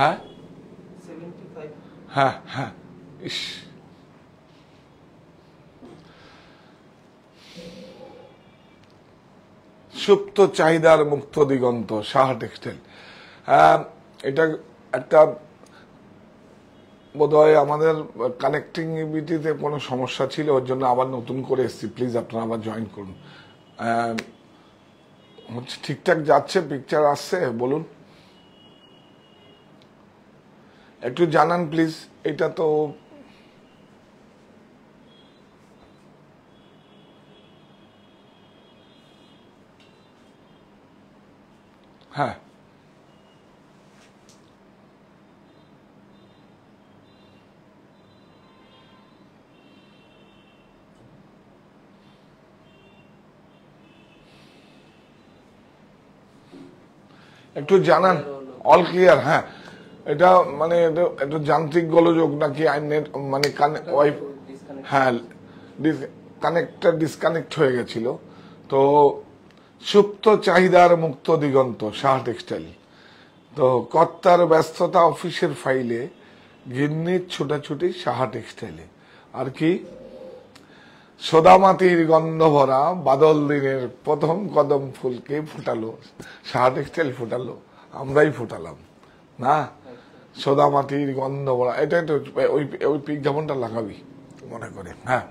হ্যাঁ হ্যাঁ হ্যাঁ ইস সুপ্ত চাহিদার মুক্ত দিগন্ত সাহা টেক্সটাইল এটা একটা বোধ হয় আমাদের কানেক্টিভিটিতে কোনো সমস্যা ছিল ওর জন্য আবার নতুন করে এসছি প্লিজ আপনারা আবার জয়েন করুন হচ্ছে ঠিকঠাক যাচ্ছে পিকচার আসছে বলুন একটু জানান প্লিজ এটা তো হ্যাঁ একটু জানান অল ক্লিয়ার হ্যাঁ এটা মানে এটা যান্ত্রিক গোলযোগ নাকি নেট মানে ওয়াইফ হ্যাঁ কানেক্টটা ডিসকানেক্ট হয়ে গেছিল তো সুপ্ত চাহিদার মুক্ত দিগন্ত শাহ টেক্সটাইল তো কর্তার ব্যস্ততা অফিসের ফাইলে গিন্নির ছোটাছুটি সাহা টেক্সটাইলে আর কি সোদামাতির গন্ধ ভরা বাদল দিনের প্রথম কদম ফুলকে ফুটালো সাহা টেক্সটাইল ফুটালো আমরাই ফুটালাম না সোদা মাটির গন্ধ বলা এটা তো ওই ওই বিজ্ঞাপনটা লাগাবি মনে করে হ্যাঁ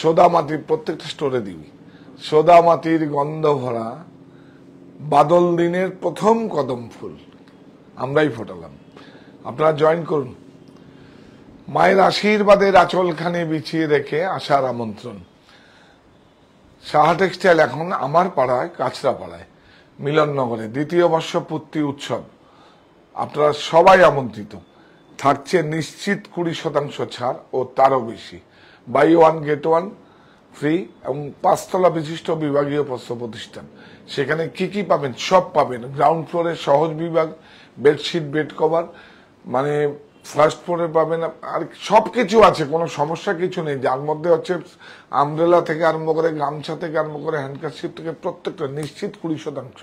সোদা মাটির প্রত্যেকটা স্টোরে দিবি সোদা মাটির গন্ধ ভরা বাদল দিনের প্রথম কদম ফুল আমরাই ফোটালাম আপনারা জয়েন করুন মায়ের আশীর্বাদের আচলখানে বিছিয়ে রেখে আসার আমন্ত্রণ সাহা টেক্সটাইল এখন আমার পাড়ায় কাছড়া পাড়ায় মিলননগরে দ্বিতীয় বর্ষ পূর্তি উৎসব আপনারা সবাই আমন্ত্রিত থাকছে নিশ্চিত কুড়ি শতাংশ ছাড় ও তারও বেশি buy one get one free এবং পাঁচতলা বিশিষ্ট বিভাগীয় প্রশ্ন প্রতিষ্ঠান সেখানে কি কি পাবেন সব পাবেন গ্রাউন্ড ফ্লোরে সহজ বিভাগ বেডশিট বেড কভার মানে ফার্স্ট ফ্লোরে পাবেন আর সব কিছু আছে কোনো সমস্যা কিছু নেই যার মধ্যে হচ্ছে আমরেলা থেকে আরম্ভ করে গামছা থেকে আরম্ভ করে হ্যান্ডকাশিপ থেকে প্রত্যেকটা নিশ্চিত কুড়ি শতাংশ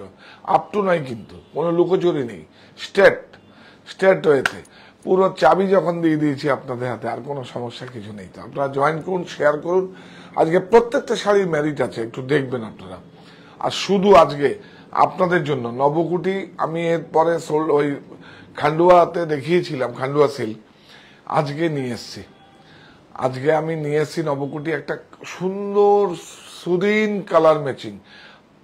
আপ টু নয় কিন্তু কোনো লুকোচুরি নেই স্টেট স্টেট হয়েছে পুরো চাবি যখন দিয়ে দিয়েছি আপনাদের হাতে আর কোনো সমস্যা কিছু নেই তো আপনারা জয়েন করুন শেয়ার করুন আজকে প্রত্যেকটা শাড়ির ম্যারিট আছে একটু দেখবেন আপনারা আর শুধু আজকে আপনাদের জন্য নবকুটি আমি এরপরে সোল ওই খান্ডুয়াতে দেখিয়েছিলাম খান্ডুয়া সিল আজকে নিয়ে এসছি আজকে আমি নিয়ে এসছি নবকুটি একটা সুন্দর সুদিন কালার ম্যাচিং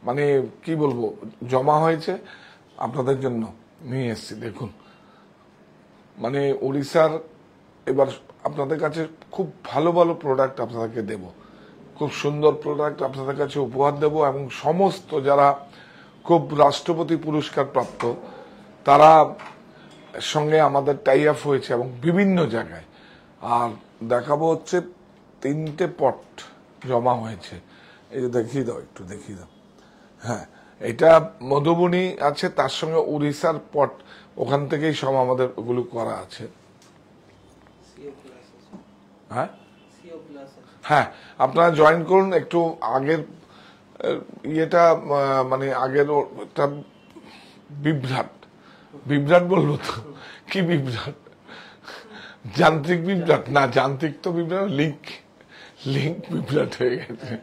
মানে কি বলবো জমা হয়েছে আপনাদের জন্য নিয়ে এসছি দেখুন মানে উড়িষ্যার এবার আপনাদের কাছে খুব ভালো ভালো প্রোডাক্ট আপনাদেরকে দেব খুব সুন্দর প্রোডাক্ট আপনাদের কাছে উপহার দেব এবং সমস্ত যারা খুব রাষ্ট্রপতি পুরস্কার প্রাপ্ত তারা সঙ্গে আমাদের টাই আপ হয়েছে এবং বিভিন্ন জায়গায় আর দেখাবো হচ্ছে তিনটে পট জমা হয়েছে এই যে দেখিয়ে দাও একটু দেখিয়ে দাও হ্যাঁ এটা মধুবনী আছে তার সঙ্গে উড়িষ্যার পট ওখান থেকেই সব আমাদের ওগুলো করা আছে হ্যাঁ হ্যাঁ আপনারা জয়েন করুন একটু আগের ইয়েটা মানে আগের বিভ্রাট বিভ্রাট বলবো তো কি বিভ্রাট যান্ত্রিক বিভ্রাট না যান্ত্রিক তো বিভ্রাট লিঙ্ক লিঙ্ক বিভ্রাট হয়ে গেছে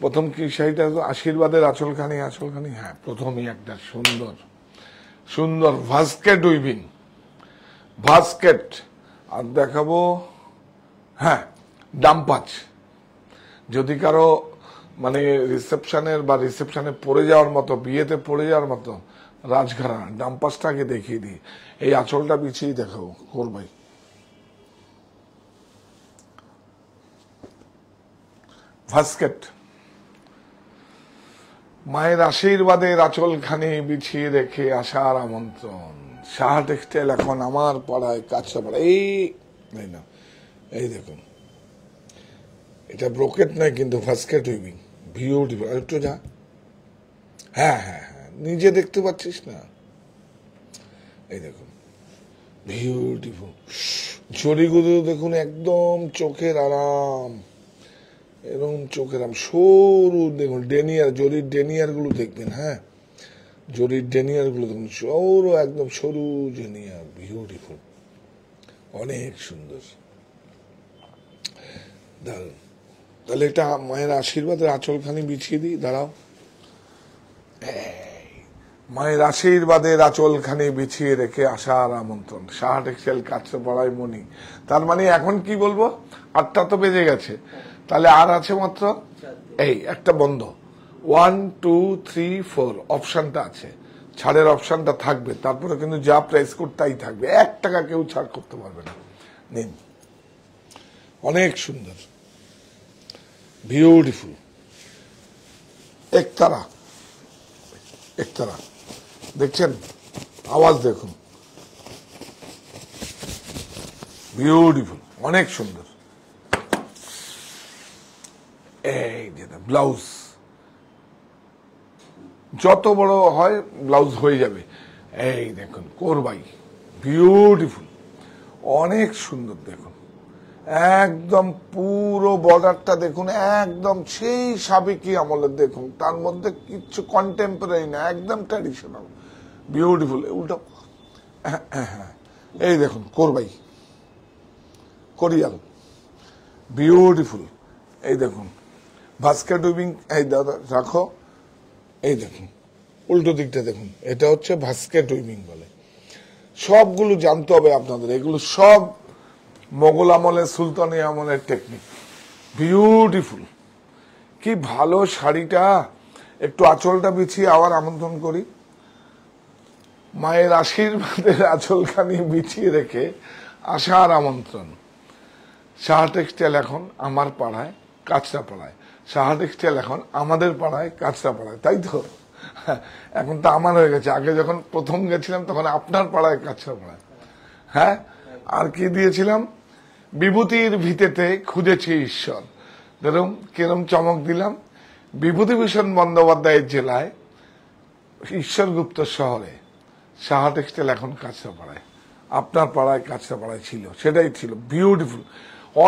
প্রথম কি সেইটা তো আশীর্বাদের আঁচলখানি আঁচলখানি হ্যাঁ প্রথমই একটা সুন্দর সুন্দর ভাস্কেট উইভিং ভাস্কেট আর দেখাবো হ্যাঁ ডাম্পাচ যদি কারো মানে রিসেপশনের বা রিসেপশনে পড়ে যাওয়ার মতো বিয়েতে পড়ে যাওয়ার মতো রাজঘরা ডাম্পাসটাকে দেখিয়ে দিই এই আঁচলটা পিছিয়ে দেখাও কোর ভাই ভাস্কেট মায়ের আশীর্বাদের আঁচলখানি বিছিয়ে রেখে আসার আমন্ত্রণ শাহ টেক্সটাইল এখন আমার পাড়ায় কাঁচা পাড়ায় এই না এই দেখুন এটা ব্রোকেট নয় কিন্তু ভাস্কেট উইভিং ভিউ একটু যা হ্যাঁ হ্যাঁ নিজে দেখতে পাচ্ছিস না এই দেখুন বিউটিফুল ছড়িগুলো দেখুন একদম চোখের আরাম এরকম চোখের আরাম সরু দেখুন ডেনিয়ার জরির ডেনিয়ারগুলো দেখবেন হ্যাঁ জরির গুলো দেখুন সরু একদম সরু ডেনিয়ার বিউটিফুল অনেক সুন্দর তাহলে এটা মায়ের আশীর্বাদের আঁচলখানি বিছিয়ে দিই দাঁড়াও হ্যাঁ মায়ের আশীর্বাদের আচলখানি বিছিয়ে রেখে আসার আমন্ত্রণ এক্সেল টেক্সটাইল পড়ায় মনি তার মানে এখন কি বলবো আটটা তো বেজে গেছে তাহলে আর আছে মাত্র এই একটা বন্ধ ওয়ান টু থ্রি ফোর অপশানটা আছে ছাড়ের অপশানটা থাকবে তারপরে কিন্তু যা প্রাইস কোড তাই থাকবে এক টাকা কেউ ছাড় করতে পারবে না নিন অনেক সুন্দর বিউটিফুল একতারা একতারা দেখছেন আওয়াজ দেখুন বিউটিফুল অনেক সুন্দর এই যেটা ব্লাউজ যত বড় হয় ব্লাউজ হয়ে যাবে এই দেখুন কোরবাই বিউটিফুল অনেক সুন্দর দেখুন একদম পুরো বর্ডারটা দেখুন একদম সেই সাবেকি আমলের দেখুন তার মধ্যে কিচ্ছু কন্টেম্পোরারি না একদম ট্র্যাডিশনাল বিউটিফুল উল্টা এই দেখুন কোরবাই কোরিয়াল বিউটিফুল এই দেখুন ভাস্কার ডুবিং এই দাদা রাখো এই দেখুন উল্টো দিকটা দেখুন এটা হচ্ছে ভাস্কে ডুইমিং বলে সবগুলো জানতে হবে আপনাদের এগুলো সব মোগল আমলে সুলতানি আমলের টেকনিক বিউটিফুল কি ভালো শাড়িটা একটু আঁচলটা বিছিয়ে আবার আমন্ত্রণ করি মায়ের আশীর্বাদের আচলখানি বিছিয়ে রেখে আশার আমন্ত্রণ শাহ টেক্সটাইল এখন আমার পাড়ায় কাঁচরা পাড়ায় শাহ টেক্সটাইল এখন আমাদের পাড়ায় কাঁচরা পাড়ায় তাই তো এখন তো আমার হয়ে গেছে আগে যখন প্রথম গেছিলাম তখন আপনার পাড়ায় কাঁচরা পাড়ায় হ্যাঁ আর কি দিয়েছিলাম বিভূতির ভিতেতে খুঁজেছি ঈশ্বর ধরুন কিরম চমক দিলাম বিভূতিভূষণ বন্দ্যোপাধ্যায়ের জেলায় ঈশ্বরগুপ্ত শহরে সাহা টেক্সটাইল এখন কাজটা পাড়ায় আপনার পাড়ায় কাজটা পাড়ায় ছিল সেটাই ছিল বিউটিফুল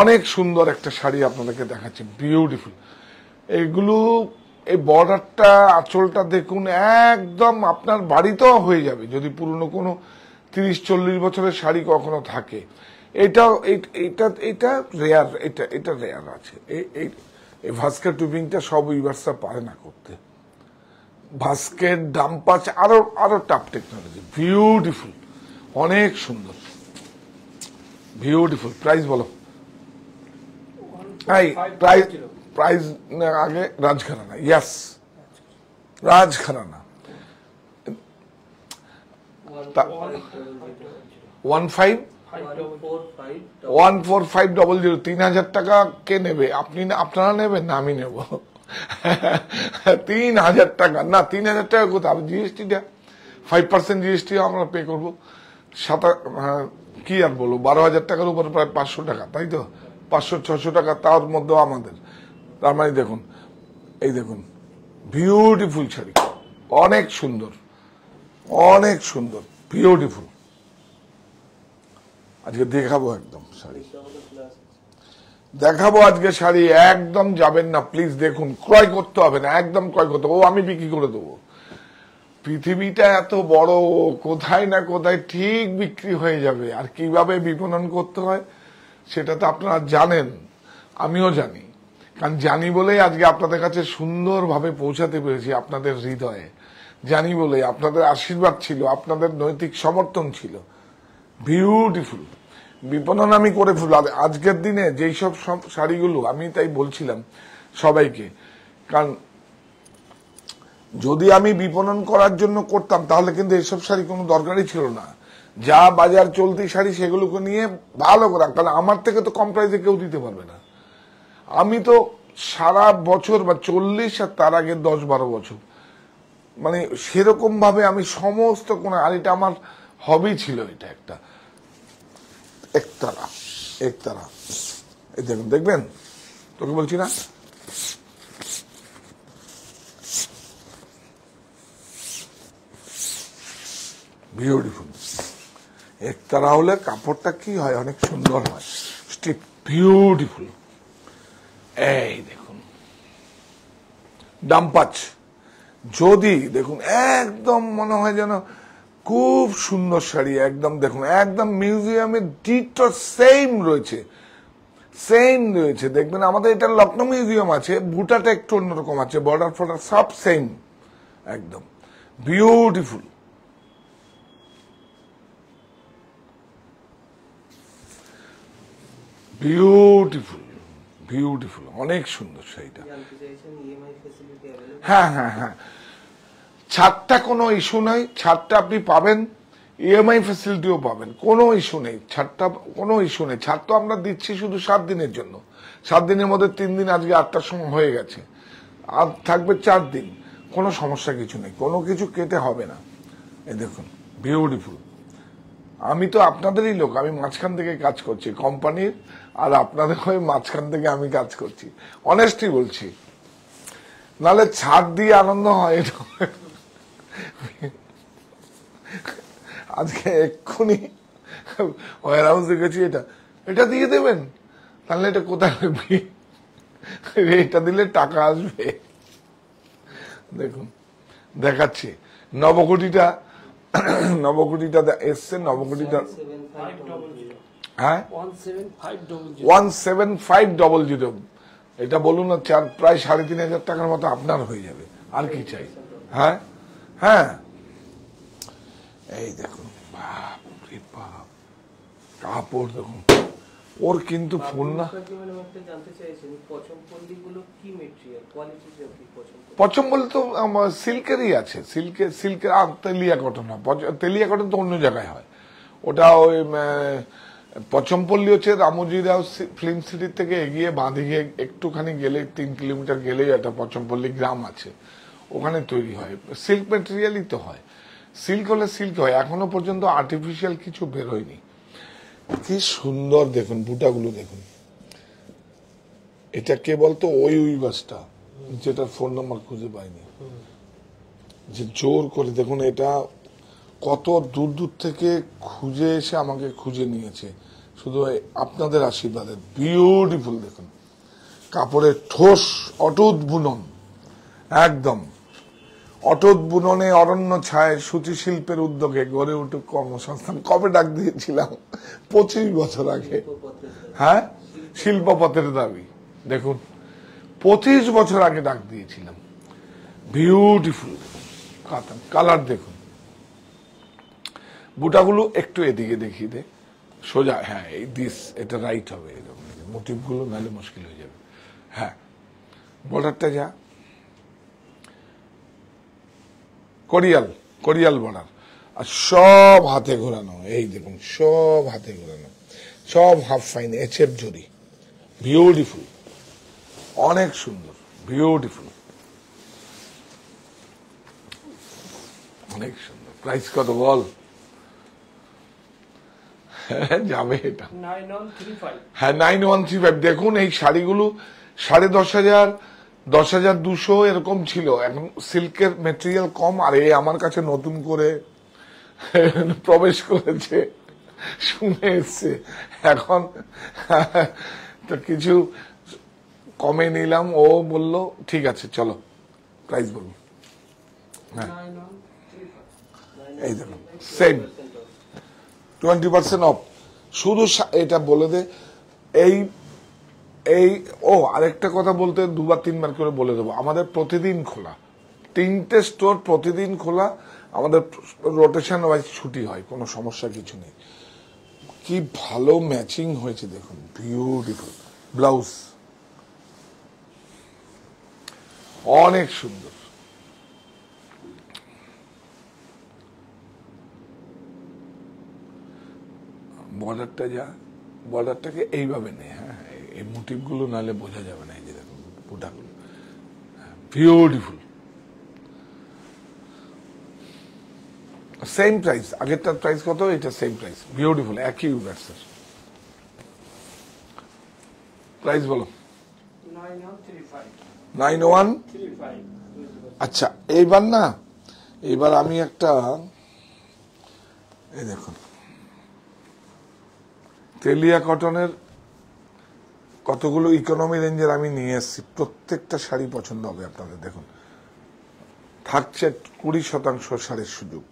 অনেক সুন্দর একটা শাড়ি আপনাদেরকে দেখাচ্ছে বিউটিফুল এগুলো এই বর্ডারটা আঁচলটা দেখুন একদম আপনার বাড়িতেও হয়ে যাবে যদি পুরনো কোনো তিরিশ চল্লিশ বছরের শাড়ি কখনো থাকে এটাও এটা এটা রেয়ার এটা এটা রেয়ার আছে এই ভাস্কার টুপিংটা সব ইউভার্সরা পারে না করতে ভাস্কেট ডাম্পাচ আরো আরো টাপ টেকনোলজি বিউটিফুল অনেক সুন্দর বিউটিফুল প্রাইস বলো প্রাইস প্রাইস আগে Rajgharana yes Rajgharana one five one four five double zero তিন হাজার টাকা কে নেবে আপনি আপনারা নেবেন না আমি নেবো তিন হাজার টাকা না তিন হাজার টাকা কোথায় আমি জিএসটিটা ফাইভ পার্সেন্ট জিএসটি আমরা পে করব সাত কি আর বলবো বারো হাজার টাকার উপরে প্রায় পাঁচশো টাকা তাই তো পাঁচশো ছশো টাকা তার মধ্যেও আমাদের তার মানে দেখুন এই দেখুন বিউটিফুল শাড়ি অনেক সুন্দর অনেক সুন্দর বিউটিফুল আজকে দেখাবো একদম শাড়ি দেখাবো আজকে শাড়ি একদম যাবেন না প্লিজ দেখুন ক্রয় করতে হবে না একদম ক্রয় করতে ও আমি বিক্রি করে দেবো পৃথিবীটা এত বড় কোথায় না কোথায় ঠিক বিক্রি হয়ে যাবে আর কিভাবে বিপণন করতে হয় সেটা তো আপনারা জানেন আমিও জানি কারণ জানি বলেই আজকে আপনাদের কাছে সুন্দরভাবে পৌঁছাতে পেরেছি আপনাদের হৃদয়ে জানি বলে আপনাদের আশীর্বাদ ছিল আপনাদের নৈতিক সমর্থন ছিল বিউটিফুল বিপণন আমি করে ফেলবো আজকের দিনে যেই সব শাড়িগুলো আমি তাই বলছিলাম সবাইকে কারণ যদি আমি বিপণন করার জন্য করতাম তাহলে কিন্তু এসব শাড়ি কোনো দরকারই ছিল না যা বাজার চলতি শাড়ি সেগুলোকে নিয়ে ভালো করা কারণ আমার থেকে তো কম প্রাইসে কেউ দিতে পারবে না আমি তো সারা বছর বা চল্লিশ আর তার আগে দশ বারো বছর মানে সেরকম ভাবে আমি সমস্ত কোনো আর এটা আমার হবি ছিল এটা একটা একতারা একতারা এই দেখুন দেখবেন তোকে বলছি না বিউটিফুল একতারা হলে কাপড়টা কি হয় অনেক সুন্দর হয় স্টিপ বিউটিফুল এই দেখুন ডাম্পাচ যদি দেখুন একদম মনে হয় যেন খুব সুন্দর শাড়ি একদম দেখুন একদম মিউজিয়ামের ডিটো সেম রয়েছে সেম রয়েছে দেখবেন আমাদের এটা লখনৌ মিউজিয়াম আছে বুটাটা একটু অন্যরকম আছে বর্ডার ফর্ডার সব সেম একদম বিউটিফুল বিউটিফুল বিউটিফুল অনেক সুন্দর শাড়িটা হ্যাঁ হ্যাঁ হ্যাঁ ছাদটা কোনো ইস্যু নাই ছাড়টা আপনি পাবেন ইএমআই ফেসিলিটিও পাবেন কোনো ইস্যু নেই ছাড়টা কোনো ইস্যু নেই ছাড় তো আমরা দিচ্ছি শুধু সাত দিনের জন্য সাত দিনের মধ্যে তিন দিন আজকে আটটার সময় হয়ে গেছে আর থাকবে চার দিন কোনো সমস্যা কিছু নেই কোনো কিছু কেটে হবে না এ দেখুন বিউটিফুল আমি তো আপনাদেরই লোক আমি মাঝখান থেকে কাজ করছি কোম্পানির আর আপনাদের হয়ে মাঝখান থেকে আমি কাজ করছি অনেস্টি বলছি নালে ছাড় দিয়ে আনন্দ হয় এরকম আজকে এক্ষুনি ওয়ার হাউসে গেছি এটা এটা দিয়ে দেবেন তাহলে এটা কোথায় লাগবে এটা দিলে টাকা আসবে দেখুন দেখাচ্ছি নবকোটিটা নবকোটিটা এসছে নবকোটিটা হ্যাঁ one seven five double zero এটা বলুন না চার প্রায় সাড়ে তিন হাজার টাকার মতো আপনার হয়ে যাবে আর কি চাই হ্যাঁ হ্যাঁ এই দেখুন কাপড় দেখুন ওর কিন্তু ফুল না পচম বলে তো সিল্কেরই আছে সিল্কে সিল্কের তেলিয়া কটন না তেলিয়া কটন তো অন্য জায়গায় হয় ওটা ওই পচমপল্লী হচ্ছে রামজি রাও ফিল্ম সিটি থেকে এগিয়ে বাঁধিকে একটুখানি গেলে তিন কিলোমিটার গেলেই একটা পচমপল্লী গ্রাম আছে ওখানে তৈরি হয় সিল্ক ম্যাটেরিয়ালই তো হয় সিল্ক হলে সিল্ক হয় এখনো পর্যন্ত আর্টিফিশিয়াল কিছু বেরোয়নি কি সুন্দর দেখুন বুটাগুলো দেখুন এটা কে বলতো ওই ওই গাছটা যেটার ফোন নাম্বার খুঁজে পাইনি যে জোর করে দেখুন এটা কত দূর দূর থেকে খুঁজে এসে আমাকে খুঁজে নিয়েছে শুধু আপনাদের আশীর্বাদে বিউটিফুল দেখুন কাপড়ের ঠোস অটুত বুনন একদম অটত বুননে অরণ্য ছায় সূচি শিল্পের উদ্যোগে গড়ে উঠুক কর্মসংস্থান কবে ডাক দিয়েছিলাম পঁচিশ বছর আগে হ্যাঁ শিল্পপথের দাবি দেখুন পঁচিশ বছর আগে ডাক দিয়েছিলাম বিউটিফুল কালার দেখুন বুটাগুলো একটু এদিকে দেখিয়ে দে সোজা হ্যাঁ এই দিস এটা রাইট হবে এরকম মোটিভগুলো নাহলে মুশকিল হয়ে যাবে হ্যাঁ বর্ডারটা যা করিয়াল করিয়াল বর্ডার আর সব হাতে ঘোরানো এই দেখুন সব হাতে ঘোরানো সব হাফ ফাইন এচএফ জরি বিউটিফুল অনেক সুন্দর বিউটিফুল অনেক সুন্দর প্রাইস কত বল হ্যাঁ, যাবে এটা হ্যাঁ নাইন ওয়ান থ্রি ফাইভ দেখুন এই শাড়িগুলো সাড়ে দশ হাজার দশ হাজার দুশো এরকম ছিল এখন সিল্কের মেটেরিয়াল কম আর এ আমার কাছে নতুন করে প্রবেশ করেছে শুনে এসছে এখন তো কিছু কমে নিলাম ও বলল ঠিক আছে চলো প্রাইস বলুন হ্যাঁ এই দেখুন সেম টোয়েন্টি পার্সেন্ট অফ শুধু এটা বলে দে এই এই ও আরেকটা কথা বলতে দুবার তিনবার করে বলে দেবো আমাদের প্রতিদিন খোলা তিনটে স্টোর প্রতিদিন খোলা আমাদের রোটেশন ওয়াইজ ছুটি হয় কোনো সমস্যা কিছু নেই কি ভালো ম্যাচিং হয়েছে দেখুন বিউটিফুল ব্লাউজ অনেক সুন্দর বর্ডারটা যা বর্ডারটাকে এইভাবে নেই হ্যাঁ, হ্যাঁ। এই মোটিভগুলো নাহলে বোঝা যাবে না এই যে দেখুন বুটাগুলো বিউটিফুল সেম প্রাইস আগেরটার প্রাইস কত এটা সেম প্রাইস বিউটিফুল একই ব্যাটসের প্রাইস বলো নাইন ওয়ান oh আচ্ছা এইবার না এবার আমি একটা এই দেখুন তেলিয়া কটনের কতগুলো ইকোনমি রেঞ্জের আমি নিয়ে এসেছি প্রত্যেকটা শাড়ি পছন্দ হবে আপনাদের দেখুন থাকছে কুড়ি শতাংশ শাড়ির সুযোগ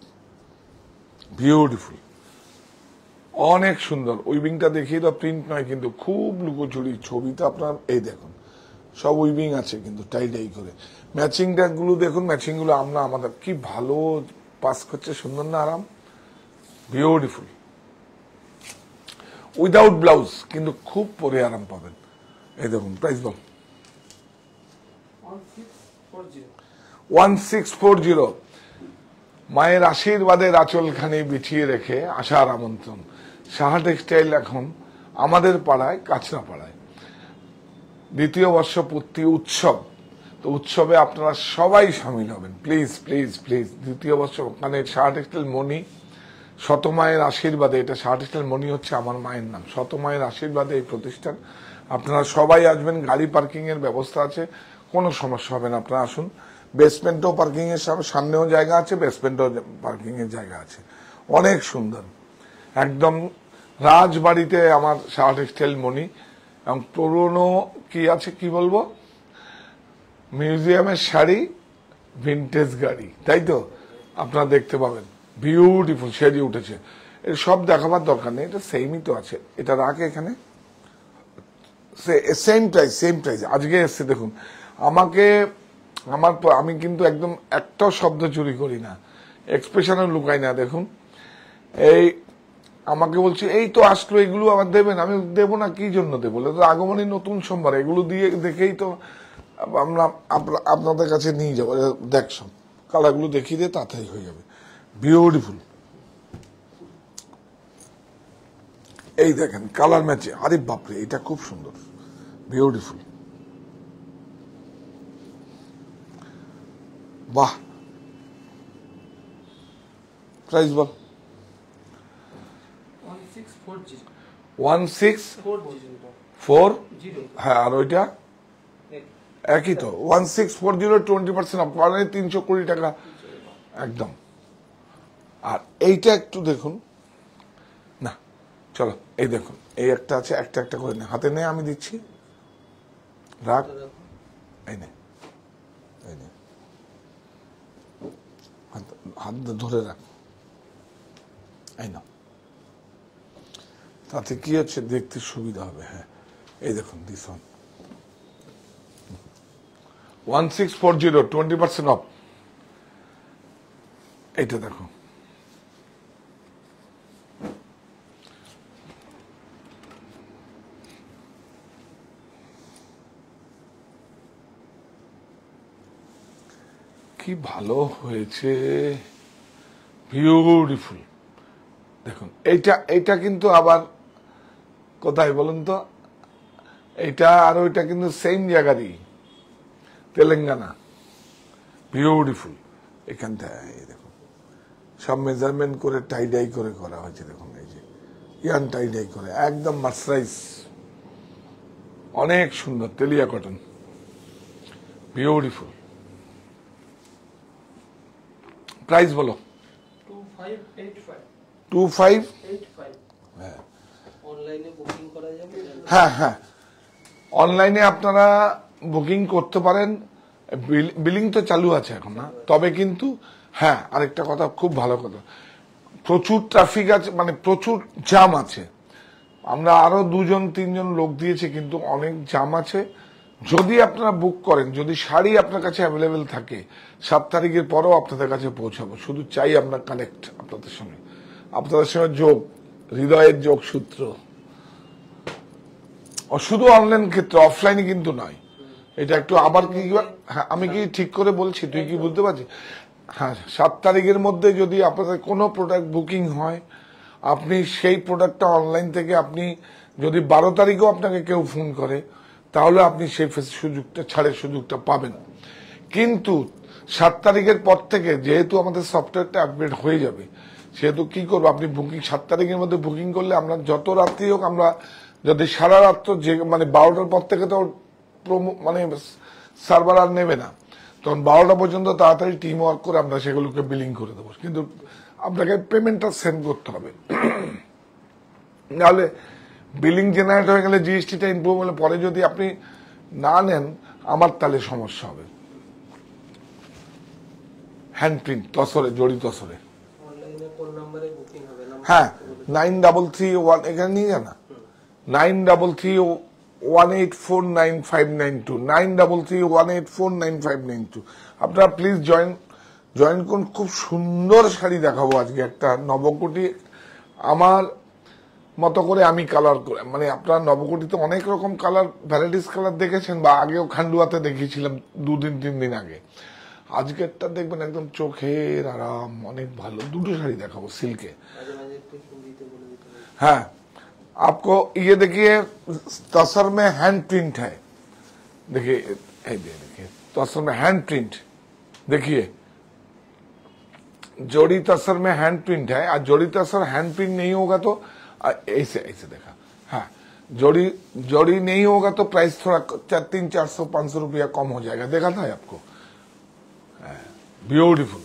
বিউটিফুল অনেক সুন্দর টা দেখিয়ে তো প্রিন্ট নয় কিন্তু খুব লুকোচুরি তো আপনার এই দেখুন সব উইভিং আছে কিন্তু টাই টাই করে ম্যাচিং ট্যাগুলো দেখুন ম্যাচিং গুলো আমরা আমাদের কি ভালো পাস করছে সুন্দর না আরাম বিউটিফুল উইদাউট ব্লাউজ কিন্তু খুব পরে আরাম পাবেন এই দেখুন প্রাইস বল ওয়ান সিক্স ফোর জিরো মায়ের আশীর্বাদের আচলখানি বিছিয়ে রেখে আসার আমন্ত্রণ সাহা টেক্সটাইল এখন আমাদের পাড়ায় কাছনা পাড়ায় দ্বিতীয় পূর্তি উৎসব তো উৎসবে আপনারা সবাই সামিল হবেন প্লিজ প্লিজ প্লিজ দ্বিতীয় বর্ষ মানে সাহা টেক্সটাইল মণি শত মায়ের আশীর্বাদে এটা সাহা টেক্সটাইল মণি হচ্ছে আমার মায়ের নাম শত মায়ের আশীর্বাদে এই প্রতিষ্ঠান আপনারা সবাই আসবেন গাড়ি পার্কিংয়ের ব্যবস্থা আছে কোনো সমস্যা হবে না আপনারা আসুন বেসমেন্টও পার্কিংয়ের সামনেও জায়গা আছে বেসমেন্টও পার্কিংয়ের জায়গা আছে অনেক সুন্দর একদম রাজবাড়িতে আমার শাহ টেক্সটাইল মনি এবং পুরনো কি আছে কি বলবো মিউজিয়ামের শাড়ি ভিনটেজ গাড়ি তাই তো আপনারা দেখতে পাবেন বিউটিফুল সেজে উঠেছে এর সব দেখাবার দরকার নেই এটা সেইমই তো আছে এটা রাখে এখানে সেম প্রাইস সেম প্রাইস আজকে এসছে দেখুন আমাকে আমার আমি কিন্তু একদম একটাও শব্দ চুরি করি না এক্সপ্রেশনও লুকাই না দেখুন এই আমাকে বলছে এই তো আসলো এগুলো আমার দেবেন আমি দেবো না কি জন্য দেবো তো আগমনী নতুন সোমবার এগুলো দিয়ে দেখেই তো আমরা আপনাদের কাছে নিয়ে যাবো দেখ সব কালারগুলো দেখিয়ে দিয়ে তাড়াতাড়ি হয়ে যাবে বিউটিফুল এই দেখেন কালার ম্যাচে আরে বাপরে এটা খুব সুন্দর বিউটিফুল বাহ প্রাইস বল ওয়ান সিক্স ফোর হ্যাঁ আর ওইটা একই তো one six four zero twenty percent up মানে তিনশো কোটি টাকা একদম আর এইটা একটু দেখুন চলো এই দেখুন এই একটা আছে একটা একটা করে নেই হাতে নেই আমি দিচ্ছি রাখ এই নে হাত ধরে রাখ এই না তাতে কি হচ্ছে দেখতে সুবিধা হবে হ্যাঁ এই দেখুন this one one six four zero twenty percent off এইটা দেখো কি ভালো হয়েছে বিউটিফুল দেখুন এইটা এইটা কিন্তু আবার কোথায় বলুন তো এইটা আর ওইটা কিন্তু সেম জায়গারই তেলেঙ্গানা বিউটিফুল এখানটায় দেখুন সব মেজারমেন্ট করে টাইডাই করে করা হয়েছে দেখুন এই যে ইয়ান টাইডাই করে একদম মার্সারাইজ অনেক সুন্দর তেলিয়া কটন বিউটিফুল প্রাইস বলো টু ফাইভ হ্যাঁ হ্যাঁ হ্যাঁ অনলাইনে আপনারা বুকিং করতে পারেন বিলিং তো চালু আছে এখন না তবে কিন্তু হ্যাঁ আরেকটা কথা খুব ভালো কথা প্রচুর ট্রাফিক আছে মানে প্রচুর জাম আছে আমরা আরো দুজন তিনজন লোক দিয়েছি কিন্তু অনেক জাম আছে যদি আপনারা বুক করেন যদি শাড়ি আপনার কাছে অ্যাভেলেবেল থাকে সাত তারিখের পরেও আপনাদের কাছে পৌঁছাবো শুধু চাই আপনার কানেক্ট আপনাদের সঙ্গে আপনাদের সঙ্গে যোগ হৃদয়ের যোগ সূত্র শুধু অনলাইন ক্ষেত্রে অফলাইনে কিন্তু নয় এটা একটু আবার কি হ্যাঁ আমি কি ঠিক করে বলছি তুই কি বুঝতে পারছিস হ্যাঁ সাত তারিখের মধ্যে যদি আপনাদের কোনো প্রোডাক্ট বুকিং হয় আপনি সেই প্রোডাক্টটা অনলাইন থেকে আপনি যদি বারো তারিখেও আপনাকে কেউ ফোন করে তাহলে আপনি সেই সুযোগটা ছাড়ের সুযোগটা পাবেন কিন্তু সাত তারিখের পর থেকে যেহেতু আমাদের সফটওয়্যারটা আপগ্রেড হয়ে যাবে সেহেতু কি করবো আপনি বুকিং সাত তারিখের মধ্যে বুকিং করলে আমরা যত রাত্রি হোক আমরা যদি সারা রাত্র যে মানে বারোটার পর থেকে তো মানে সার্ভার আর নেবে না তখন বারোটা পর্যন্ত তাড়াতাড়ি টিম ওয়ার্ক করে আমরা সেগুলোকে বিলিং করে দেবো কিন্তু আপনাকে পেমেন্টটা সেন্ড করতে হবে নাহলে বিলিং জেনারেট হয়ে গেলে জিএসটিটা ইম্প্রুভ হলে পরে যদি আপনি না নেন আমার তাহলে সমস্যা হবে হ্যান্ড প্রিন্ট তসরে জড়ি তসরে হ্যাঁ নাইন ডাবল থ্রি ওয়ান এখানে নিয়ে যান না nine double three one eight four nine five nine two nine double three one eight four nine five nine two আপনারা প্লিজ জয়েন জয়েন করুন খুব সুন্দর শাড়ি দেখাবো আজকে একটা নবকোটি আমার মত করে আমি কালার করে মানে আপনারা নবকোটিতে অনেক রকম কালার ভ্যারাইটিজ কালার দেখেছেন বা আগেও খান্ডুয়াতে দেখেছি ছিলাম দুদিন তিন দিন আগে আজকে এটা দেখবেন একদম চোখে আরাম অনেক ভালো দুটো শাড়ি দেখাব সিল্কে हां आपको ये देखिए तसर में हैंड प्रिंट है देखिए ये देखिए तसर में हैंड प्रिंट देखिए जोड़ी तसर में हैंड प्रिंट है आज जोड़ी तसर हैंड प्रिंट नहीं होगा तो ऐसे ऐसे देखा हाँ जोड़ी जोड़ी नहीं होगा तो प्राइस थोड़ा तीन चार सौ पांच सौ रुपया कम हो जाएगा देखा था आपको ब्यूटीफुल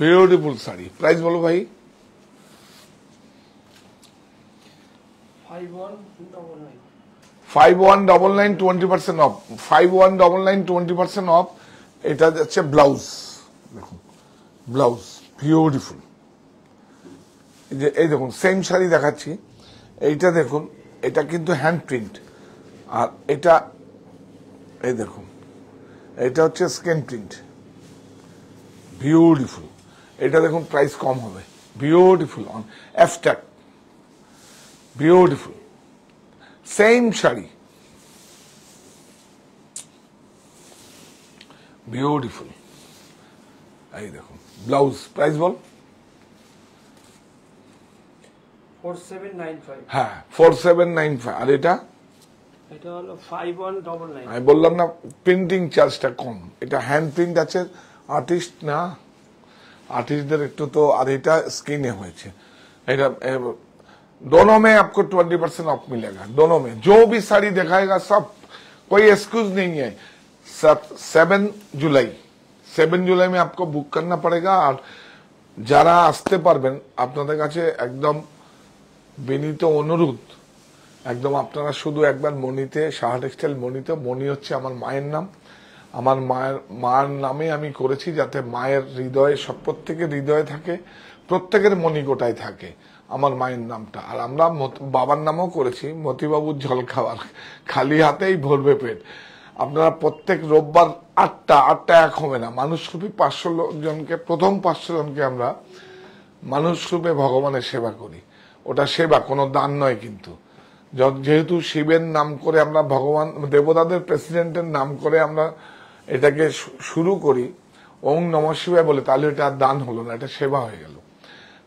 ब्यूटीफुल साड़ी प्राइस बोलो भाई five one double nine twenty percent off five one double nine twenty percent off এটা যাচ্ছে ব্লাউজ দেখুন ব্লাউজ বিউটিফুল যে এই দেখুন সেম শাড়ি দেখাচ্ছি এইটা দেখুন এটা কিন্তু হ্যান্ড প্রিন্ট আর এটা এই দেখুন এটা হচ্ছে স্ক্যান প্রিন্ট বিউটিফুল এটা দেখুন প্রাইস কম হবে বিউটিফুল অন অ্যাফটাক বিউটিফুল সেম শাড়ি বিউটিফুল এই দেখুন ব্লাউজ প্রাইস বল হ্যাঁ ফোর সেভেন নাইন ফাইভ আর এটা আমি বললাম না প্রিন্টিং চার্জটা কম এটা হ্যান্ড প্রিন্ট আছে আর্টিস্ট না আর্টিস্টদের একটু তো আর এটা স্ক্রিনে হয়েছে এটা दोनों में आपको ट्वेंटी परसेंट ऑफ मिलेगा दोनों में जो भी साड़ी दिखाएगा सब कोई एक्सक्यूज नहीं है सेवन जुलाई সেভেন জুলাই মে আপনাকে বুক করনা পড়েগা আর যারা আসতে পারবেন আপনাদের কাছে একদম বিনীত অনুরোধ একদম আপনারা শুধু একবার মনিতে সাহা টেক্সটাইল মনিতে মনি হচ্ছে আমার মায়ের নাম আমার মায়ের মার নামে আমি করেছি যাতে মায়ের হৃদয়ে সব প্রত্যেকের হৃদয়ে থাকে প্রত্যেকের গোটায় থাকে আমার মায়ের নামটা আর আমরা বাবার নামও করেছি মতিবাবুর জল খাওয়ার খালি হাতেই ভরবে পেট আপনারা প্রত্যেক রোববার আটটা আটটা এক হবে না মানুষরূপী পাঁচশো জনকে প্রথম পাঁচশো জনকে আমরা মানুষরূপে ভগবানের সেবা করি ওটা সেবা কোনো দান নয় কিন্তু যেহেতু শিবের নাম করে আমরা ভগবান দেবতাদের প্রেসিডেন্টের নাম করে আমরা এটাকে শুরু করি ওং নম শিবায় বলে তাহলে এটা আর দান হলো না এটা সেবা হয়ে গেল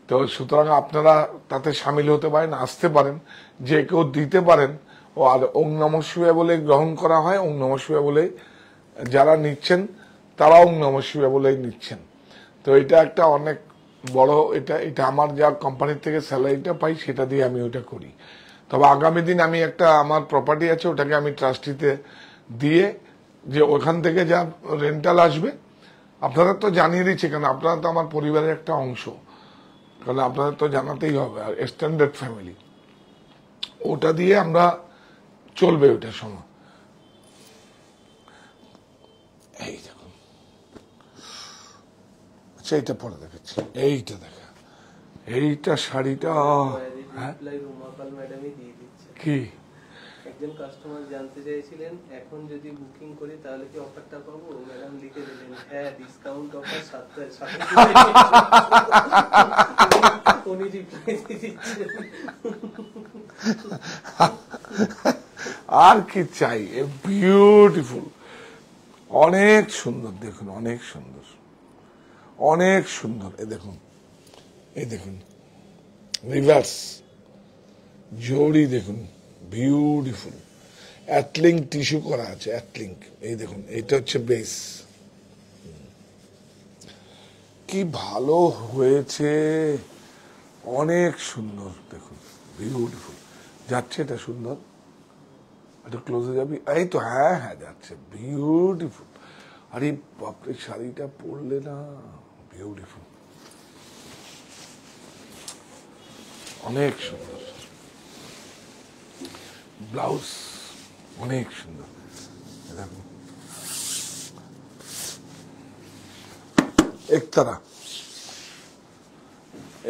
তো সুতরাং আপনারা তাতে সামিল হতে পারেন আসতে পারেন যে কেউ দিতে পারেন ও আর ওং নম শিবায় বলে গ্রহণ করা হয় ওং নম শিবায় বলে যারা নিচ্ছেন তারা ওং নম শিবায় বলেই নিচ্ছেন তো এটা একটা অনেক বড় এটা এটা আমার যা কোম্পানির থেকে স্যালারিটা পাই সেটা দিয়ে আমি ওটা করি তবে আগামী দিন আমি একটা আমার প্রপার্টি আছে ওটাকে আমি ট্রাস্টিতে দিয়ে যে ওখান থেকে যা রেন্টাল আসবে আপনারা তো জানিয়ে দিচ্ছে কেন আপনারা তো আমার পরিবারের একটা অংশ কারণ আপনাদের তো জানাতেই হবে আর স্ট্যান্ডার্ড ফ্যামিলি ওটা দিয়ে আমরা চলবে ওটার সময় এই সেইটা পরে দেখেছি এইটা দেখা এইটা শাড়িটা হ্যাঁ? কি একজন কাস্টমার জানতে এখন যদি বুকিং করি তাহলে কি অফারটা ম্যাডাম লিখে দিলেন হ্যাঁ ডিসকাউন্ট অফার উনি আর কি চাই বিউটিফুল অনেক সুন্দর দেখুন অনেক সুন্দর অনেক সুন্দর এ দেখুন এই দেখুন রিভার্স জৌড়ি দেখুন বিউটিফুল অ্যাথলিঙ্ক টিস্যু করা আছে অ্যাথলিঙ্ক এই দেখুন এটা হচ্ছে বেস কি ভালো হয়েছে অনেক সুন্দর দেখুন বিউটিফুল যাচ্ছে এটা সুন্দর এটা ক্লোজে যাবি এই তো হ্যাঁ হ্যাঁ যাচ্ছে বিউটিফুল আরে বাপরে শাড়িটা পরলে না বিউটিফুল অনেক সুন্দর ব্লাউজ অনেক সুন্দর দেখুন একতারা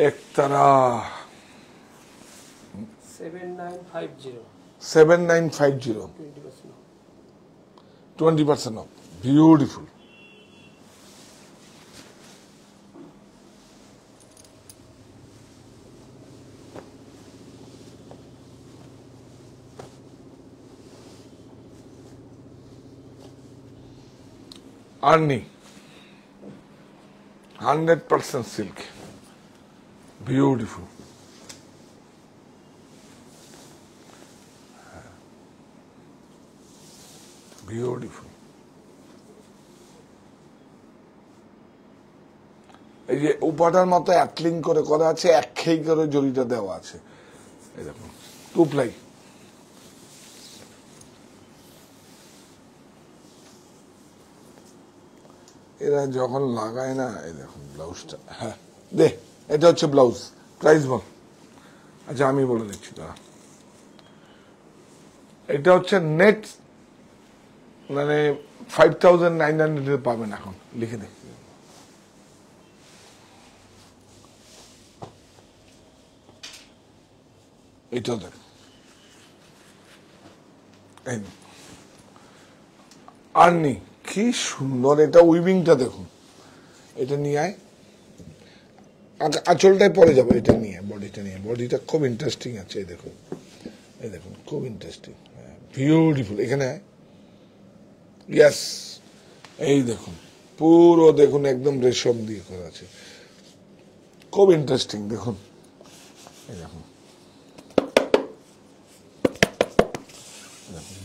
একতারা seven nine five zero twenty percent off beautiful আর্নি hundred percent silk beautiful beautiful এই যে উপাটার মতো অ্যাটলিং করে করা আছে এক খেয়ে করে জড়িটা দেওয়া আছে এরকম টু প্লাই এরা যখন লাগায় না এই দেখুন ব্লাউজটা হ্যাঁ দে এটা হচ্ছে ব্লাউজ প্রাইস বল আচ্ছা আমি বলে দিচ্ছি তারা এটা হচ্ছে নেট মানে ফাইভ থাউজেন্ড নাইন হান্ড্রেড পাবেন এখন লিখে দিই এটাও আর নেই কি সুন্দর এটা উইভিংটা দেখুন এটা নিয়ে আয় আচ্ছা, আঁচলটায় পরে যাবো এটা নিয়ে বডিটা নিয়ে বডিটা খুব ইন্টারেস্টিং আছে এই দেখুন এই দেখুন খুব ইন্টারেস্টিং হ্যাঁ, বিউটিফুল এখানে ইয়াস এই দেখুন পুরো দেখুন একদম রেশম দিয়ে করা আছে খুব ইন্টারেস্টিং দেখুন এই দেখুন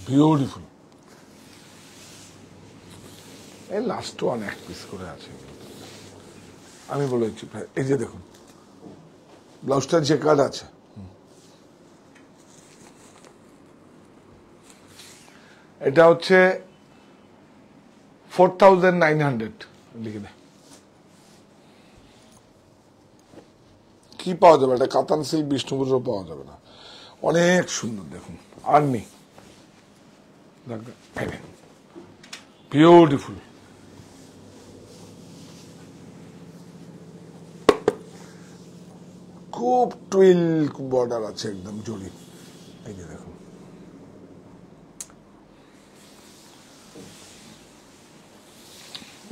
বিউটিফুল এই লাস্ট ওয়ান এক পিস করে আছে আমি বলে এই যে দেখুন ব্লাউজটার যে কাজ আছে এটা হচ্ছে ফোর থাউজেন্ড নাইন হান্ড্রেড লিখে দেয় কি পাওয়া যাবে এটা কাতান সিল্ক বিষ্ণুপুরও পাওয়া যাবে না অনেক সুন্দর দেখুন আর নেই বিউটিফুল খুব টুইল বর্ডার আছে একদম জড়ি এই যে দেখুন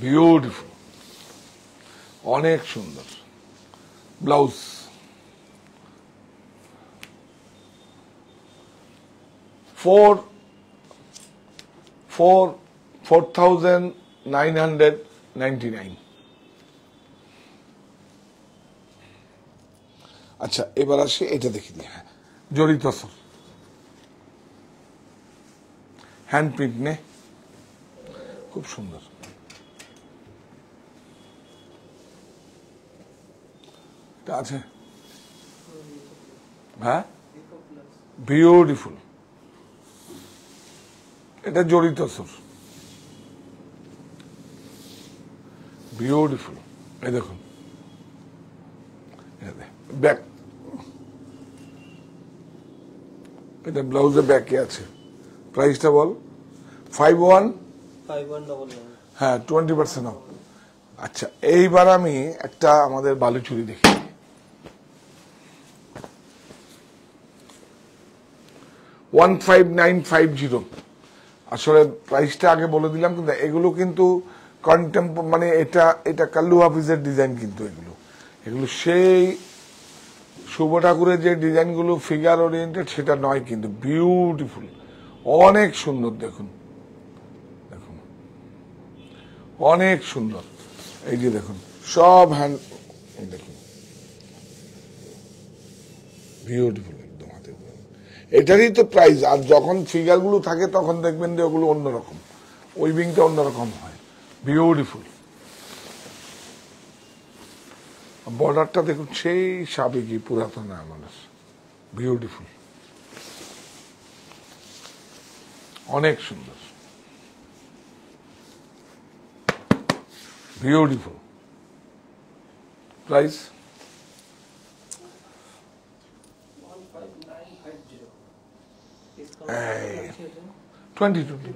বিউটিফুল অনেক সুন্দর blouse four four four thousand nine hundred ninety nine আচ্ছা এবার আসি এটা দেখি নি হ্যাঁ জড়িত সর হ্যান্ড প্রিন্ট নে খুব সুন্দর আছে হ্যাঁ বিউটিফুল এটা জড়িত সুর বিউটিফুল এই দেখুন ব্যাক এটা ব্লাউজের ব্যাকে আছে প্রাইসটা বল ফাইভ ওয়ান হ্যাঁ টোয়েন্টি পার্সেন্ট আচ্ছা এইবার আমি একটা আমাদের বালু চুরি দেখি one five nine five zero আসলে প্রাইসটা আগে বলে দিলাম কিন্তু এগুলো কিন্তু কন্টেম্প মানে এটা এটা কাল্লু হাফিজের ডিজাইন কিন্তু এগুলো এগুলো সেই শুভ ঠাকুরের যে ডিজাইনগুলো ফিগার ওরিয়েন্টেড সেটা নয় কিন্তু বিউটিফুল অনেক সুন্দর দেখুন দেখুন অনেক সুন্দর এই যে দেখুন সব হ্যান্ড দেখুন বিউটিফুল একদম হাতে এটারই তো প্রাইস আর যখন ফিগারগুলো থাকে তখন দেখবেন যে ওগুলো অন্যরকম ওই অন্যরকম হয় বিউটিফুল বর্ডারটা দেখুন সেই সাবেকি পুরাতন মানুষ বিউটিফুল অনেক সুন্দর বিউটিফুল প্রাইস টোয়েন্টি টোয়েন্টি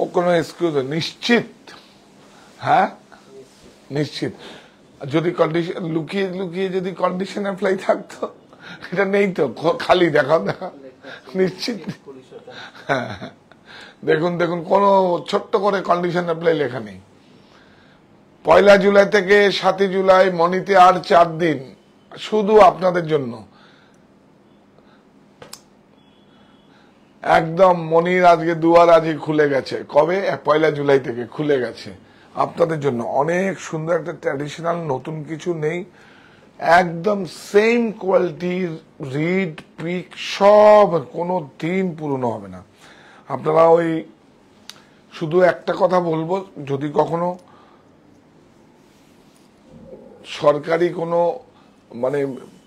ও কোনো এক্সকিউজ নিশ্চিত হ্যাঁ নিশ্চিত যদি কন্ডিশন লুকিয়ে লুকিয়ে যদি কন্ডিশন অ্যাপ্লাই থাকতো এটা নেই তো খালি দেখো না নিশ্চিত হ্যাঁ, হ্যাঁ। দেখুন দেখুন কোনো ছোট্ট করে কন্ডিশন অ্যাপ্লাই লেখা নেই পয়লা জুলাই থেকে সাতই জুলাই মনিতে আর চার দিন শুধু আপনাদের জন্য একদম মনির আজকে দুয়ার আজকে খুলে গেছে কবে পয়লা জুলাই থেকে খুলে গেছে আপনাদের জন্য অনেক সুন্দর একটা ট্র্যাডিশনাল নতুন কিছু নেই একদম সেম কোয়ালিটির রিড পিক সব কোনো দিন পুরনো হবে না আপনারা ওই শুধু একটা কথা বলবো যদি কখনো সরকারি কোনো মানে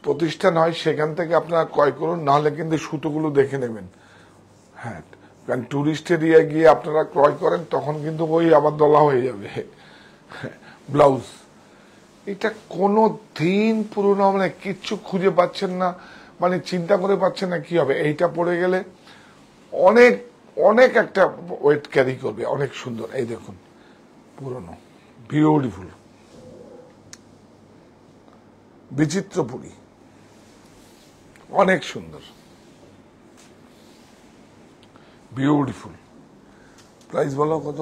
প্রতিষ্ঠান হয় সেখান থেকে আপনারা ক্রয় করুন নাহলে কিন্তু সুতোগুলো দেখে নেবেন হ্যাঁ কারণ ট্যুরিস্ট এরিয়ায় ইয়ে গিয়ে আপনারা ক্রয় করেন তখন কিন্তু ওই আবার দলা হয়ে যাবে ব্লাউজ এটা কোনো দিন পুরনো মানে কিচ্ছু খুঁজে পাচ্ছেন না মানে চিন্তা করে পাচ্ছেন না কি হবে এইটা পড়ে গেলে অনেক অনেক একটা ওয়েট ক্যারি করবে অনেক সুন্দর এই দেখুন পুরনো বিউটিফুল বিচিত্রপুরী অনেক সুন্দর বিউটিফুল প্রাইস বলো কত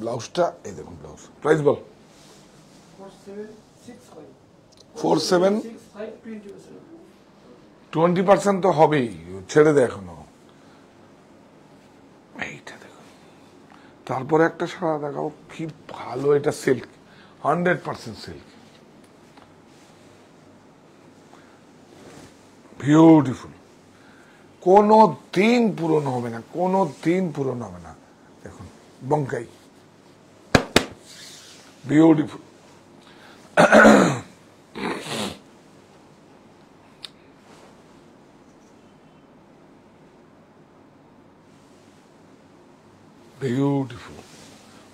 ব্লাউজটা এই দেখুন ব্লাউজ প্রাইস বল ফোর সেভেন টোয়েন্টি পার্সেন্ট তো হবেই ছেড়ে দে এখনো এইটা দেখুন তারপরে একটা সারা দেখাবো কি ভালো এটা silk hundred percent silk beautiful কোনো দিন পূরণ হবে না কোনো দিন পূরণ হবে না দেখুন বঙ্কাই বিউটিফুল বিউটিফুল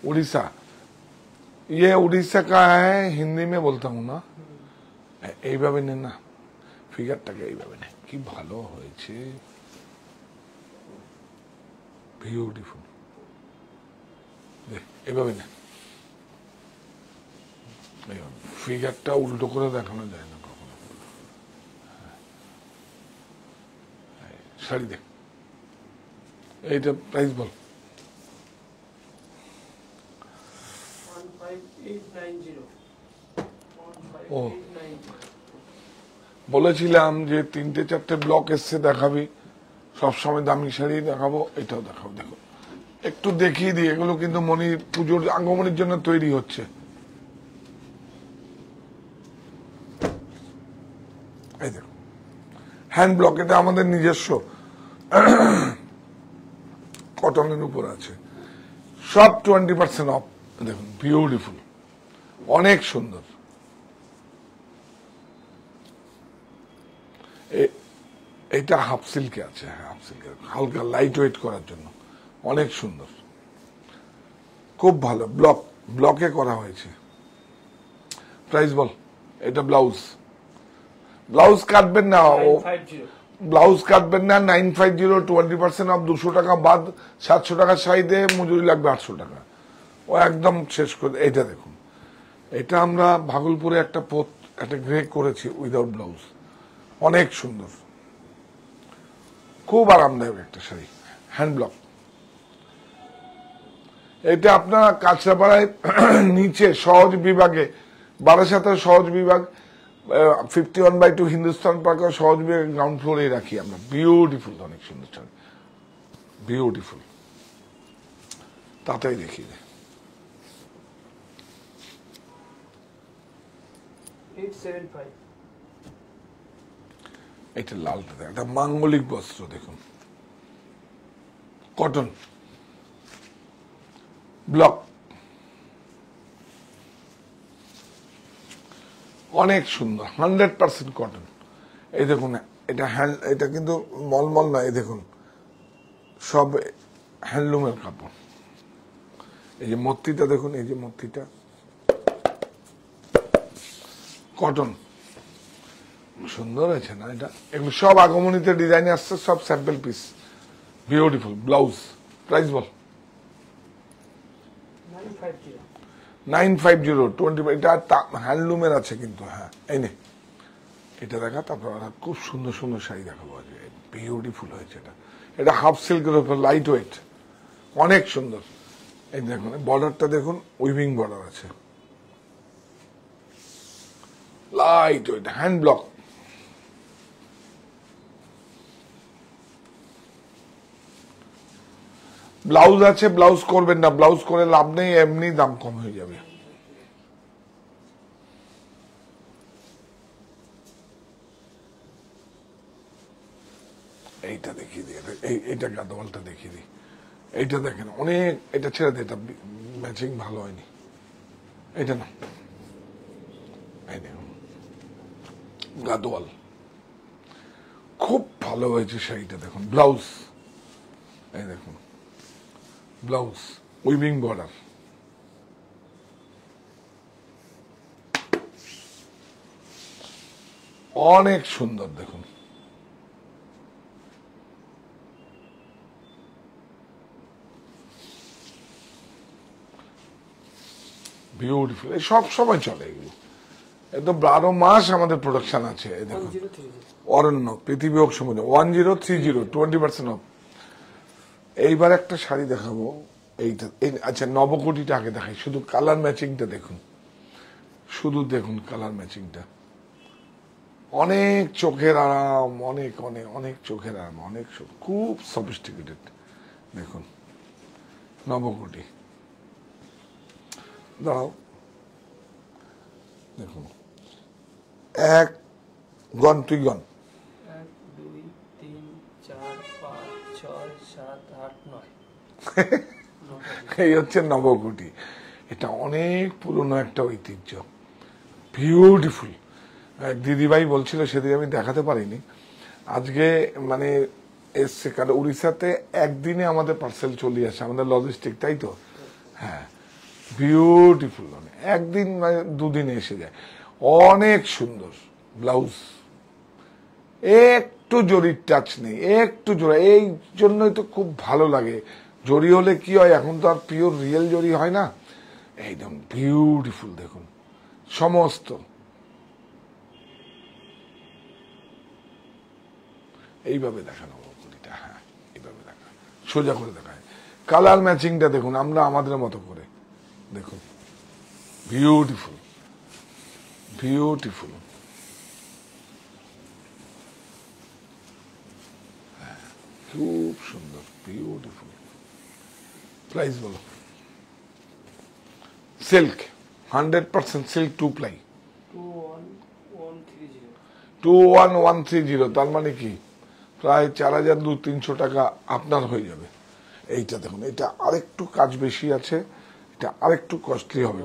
উড়িষ্যা ইয়ে উড়িষ্যা का है हिंदी में না এইভাবে নে না ফিগারটাকে এইভাবে নে কি ভালো হয়েছে বিউটিফুল এভাবে না ফিগারটা উল্টো করে দেখানো যায় না কখনো হ্যাঁ। শাড়ি দেখ এইটা প্রাইস বল ও বলেছিলাম যে তিনটে চারটে ব্লক এসছে দেখাবি সবসময় দামি শাড়ি দেখাবো এটাও দেখাবো দেখো একটু দেখিয়ে দিই এগুলো কিন্তু মনি পুজোর আঙ্গমনির জন্য তৈরি হচ্ছে এই দেখো হ্যান্ড ব্লক এটা আমাদের নিজস্ব কটনের উপর আছে সব টোয়েন্টি পার্সেন্ট অফ দেখুন বিউটিফুল অনেক সুন্দর এটা হাফ সিল্কে আছে হ্যাঁ হাফ সিল্কে হালকা লাইট ওয়েট করার জন্য অনেক সুন্দর খুব ভালো ব্লক ব্লকে করা হয়েছে প্রাইস বল এটা ব্লাউজ ব্লাউজ কাটবেন না ও ব্লাউজ কাটবেন না nine five zero twenty percent off দুশো টাকা বাদ সাতশো টাকা সাইডে মজুরি লাগবে আটশো টাকা ও একদম শেষ করে এটা দেখুন এটা আমরা ভাগলপুরে একটা পথ একটা গ্রে করেছি উইদাউট ব্লাউজ অনেক সুন্দর খুব আরামদায়ক একটা শাড়ি হ্যান্ড ব্লক এটা আপনার কাছড়াপাড়ায় নিচে সহজ বিভাগে বারাসাতের সহজ বিভাগ fifty one by two Hindustan পার্কের সহজ বিভাগে গ্রাউন্ড ফ্লোরে রাখি আমরা বিউটিফুল অনেক সুন্দর শাড়ি বিউটিফুল তাতেই দেখি Eight seven five. এটা লালটা দেখ একটা মাঙ্গলিক বস্ত্র দেখুন কটন ব্লক অনেক সুন্দর হান্ড্রেড পার্সেন্ট কটন এই দেখুন এটা হ্যান্ড এটা কিন্তু মলমল না এই দেখুন সব হ্যান্ডলুমের কাপড় এই যে মূর্তিটা দেখুন এই যে মূর্তিটা কটন সুন্দর আছে না এটা এগুলো সব আগমনীতে ডিজাইন আসছে সব sample piece beautiful blouse price বল nine five zero twenty five এটা হ্যান্ডলুমের আছে কিন্তু হ্যাঁ এই নে এটা দেখা তারপর খুব সুন্দর সুন্দর শাড়ি দেখাবো আজকে বিউটিফুল হয়েছে এটা এটা হাফ সিল্কের উপর লাইট ওয়েট অনেক সুন্দর এই দেখুন বর্ডারটা দেখুন উইভিং বর্ডার আছে lightweight hand block blouse আছে ব্লাউজ করবেন না ব্লাউজ করে লাভ নেই এমনি দাম কম হয়ে যাবে এইটা দেখিয়ে দিই এইটা গাদওয়ালটা দেখিয়ে দিই এইটা দেখেন অনেক এটা ছেড়ে দিই এটা ম্যাচিং ভালো হয়নি এটা না গাদওয়াল খুব ভালো হয়েছে শাড়িটা দেখুন ব্লাউজ এই দেখুন ব্লাউজ উইভিং বর্ডার অনেক সুন্দর দেখুন বিউটিফুল এই সব সময় চলে এগুলো একদম বারো মাস আমাদের প্রোডাকশন আছে দেখুন অরণ্য পৃথিবী হোক সমুদ্র one zero three zero twenty percent off এইবার একটা শাড়ি দেখাবো এইটা আচ্ছা নবকোটিটা আগে দেখাই শুধু কালার ম্যাচিংটা দেখুন শুধু দেখুন কালার ম্যাচিংটা অনেক চোখের আরাম অনেক অনেক অনেক চোখের আরাম অনেক খুব সফিস্টিকেটেড দেখুন নবকোটি দাঁড়াও দেখুন এক গণ তুই গণ এই হচ্ছে নবকুটি এটা অনেক পুরনো একটা ঐতিহ্য বিউটিফুল দিদিভাই বলছিল সেদিন আমি দেখাতে পারিনি আজকে মানে এসছে কারণ উড়িষ্যাতে একদিনে আমাদের পার্সেল চলে আসে আমাদের লজিস্টিক তাই তো হ্যাঁ বিউটিফুল মানে একদিন মানে দুদিনে এসে যায় অনেক সুন্দর ব্লাউজ একটু জরির টাচ নেই একটু জোড়া এই জন্যই তো খুব ভালো লাগে জড়ি হলে কি হয় এখন তো আর পিওর রিয়েল জড়ি হয় না একদম বিউটিফুল দেখুন সমস্ত এইভাবে দেখানো কুড়িটা হ্যাঁ এইভাবে দেখা সোজা করে দেখায় কালার ম্যাচিংটা দেখুন আমরা আমাদের মতো করে দেখুন বিউটিফুল বিউটিফুল হ্যাঁ, খুব সুন্দর বিউটিফুল প্রাইস বলো silk hundred percent silk two ply two one one three zero তার মানে কি প্রায় চার হাজার দু তিনশো টাকা আপনার হয়ে যাবে এইটা দেখুন এটা আরেকটু কাজ বেশি আছে এটা আরেকটু কস্টলি হবে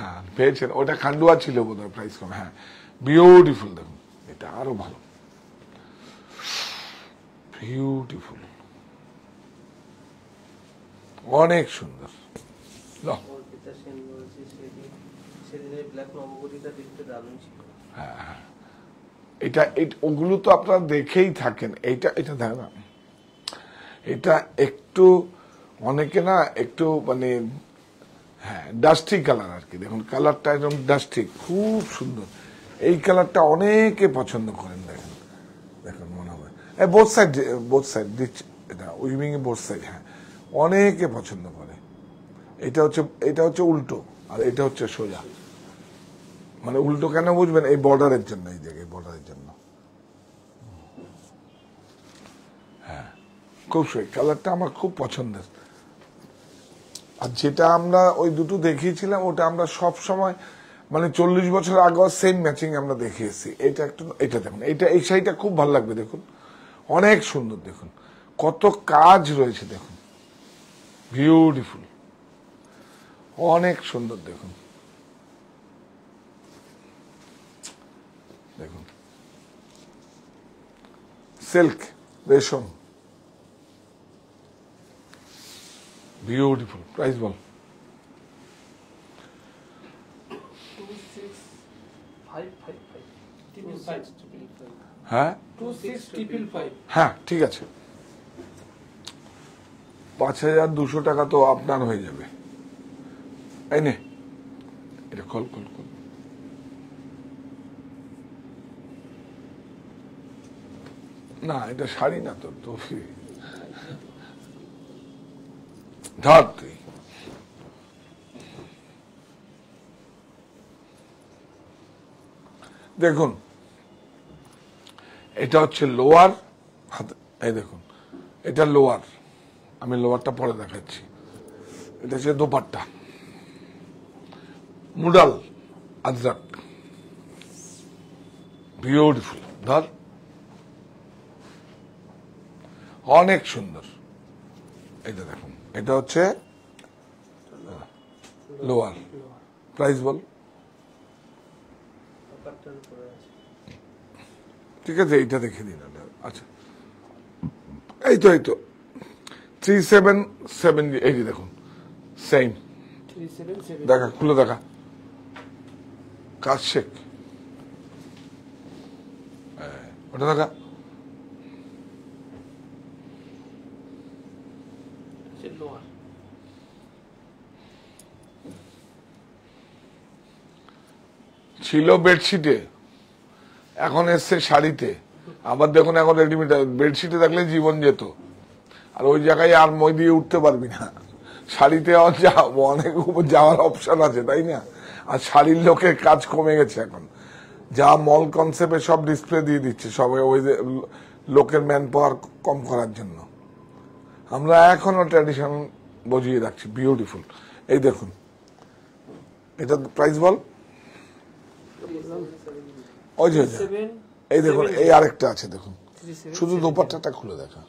হ্যাঁ পেয়েছেন ওটা খান্ডুয়া ছিল বোধ হয় প্রাইস কম হ্যাঁ বিউটিফুল দেখুন এটা আরো ভালো বিউটিফুল অনেক সুন্দর হ্যাঁ, হ্যাঁ। এটা ওগুলো তো আপনারা দেখেই থাকেন এটা এটা না এটা একটু অনেকে না একটু মানে হ্যাঁ ডাস্টিক কালার আর কি দেখুন কালারটা একদম ডাস্টিক খুব সুন্দর এই কালারটা অনেকে পছন্দ করেন দেখেন দেখুন মনে হবে বোথ সাইড বোথ সাইড দিচ্ছে এটা উইমিং বোথ সাইড হ্যাঁ অনেকে পছন্দ করে এটা হচ্ছে এটা হচ্ছে উল্টো আর এটা হচ্ছে সোজা মানে উল্টো কেন বুঝবেন এই বর্ডারের জন্য এই জায়গায় বর্ডারের জন্য হ্যাঁ খুব সুই কালারটা আমার খুব পছন্দের আর যেটা আমরা ওই দুটো দেখিয়েছিলাম ওটা আমরা সব সময় মানে চল্লিশ বছর আগে সেম ম্যাচিং আমরা দেখে এসেছি এটা একটু এটা দেখুন এটা এই শাড়িটা খুব ভালো লাগবে দেখুন অনেক সুন্দর দেখুন কত কাজ রয়েছে দেখুন বিউটিফুল অনেক সুন্দর দেখুন দেখুন সিল্ক রেশম বিউটিফুল প্রাইস বল হ্যাঁ হ্যাঁ ঠিক আছে পাঁচ হাজার দুশো টাকা তো আপনার হয়ে যাবে না এটা কল কল কল না এটা শাড়ি না তোর তো ধর তুই দেখুন এটা হচ্ছে লোয়ার হাতে এই দেখুন এটা লোয়ার আমি লোয়ারটা পরে দেখাচ্ছি এটা হচ্ছে দোপাট্টা মুডাল আজরাক বিউটিফুল ধর অনেক সুন্দর এটা দেখুন এটা হচ্ছে লোয়ার প্রাইস বল ঠিক আছে এইটা দেখে দিন আচ্ছা এই তো এই তো থ্রি সেভেন সেভেন এই দেখুন সেম দেখা খুলে দেখা কাজ শেখ হ্যাঁ, ওটা দেখা ছিল বেডশিটে এখন এসছে শাড়িতে আবার দেখুন এখন রেডিমেড বেডশিটে দেখলে জীবন যেত আর ওই জায়গায় আর মই দিয়ে উঠতে পারবি না শাড়িতে যাবো অনেক উপর যাওয়ার অপশন আছে তাই না আর শাড়ির লোকের কাজ কমে গেছে এখন যা মল কনসেপ্টে সব ডিসপ্লে দিয়ে দিচ্ছে সবাই ওই লোকের ম্যান পাওয়ার কম করার জন্য আমরা এখনও ট্র্যাডিশন বজিয়ে রাখছি বিউটিফুল এই দেখুন এটা প্রাইস বল ওই যে এই দেখুন এই আরেকটা আছে দেখুন শুধু দোপাট্টাটা খুলে দেখা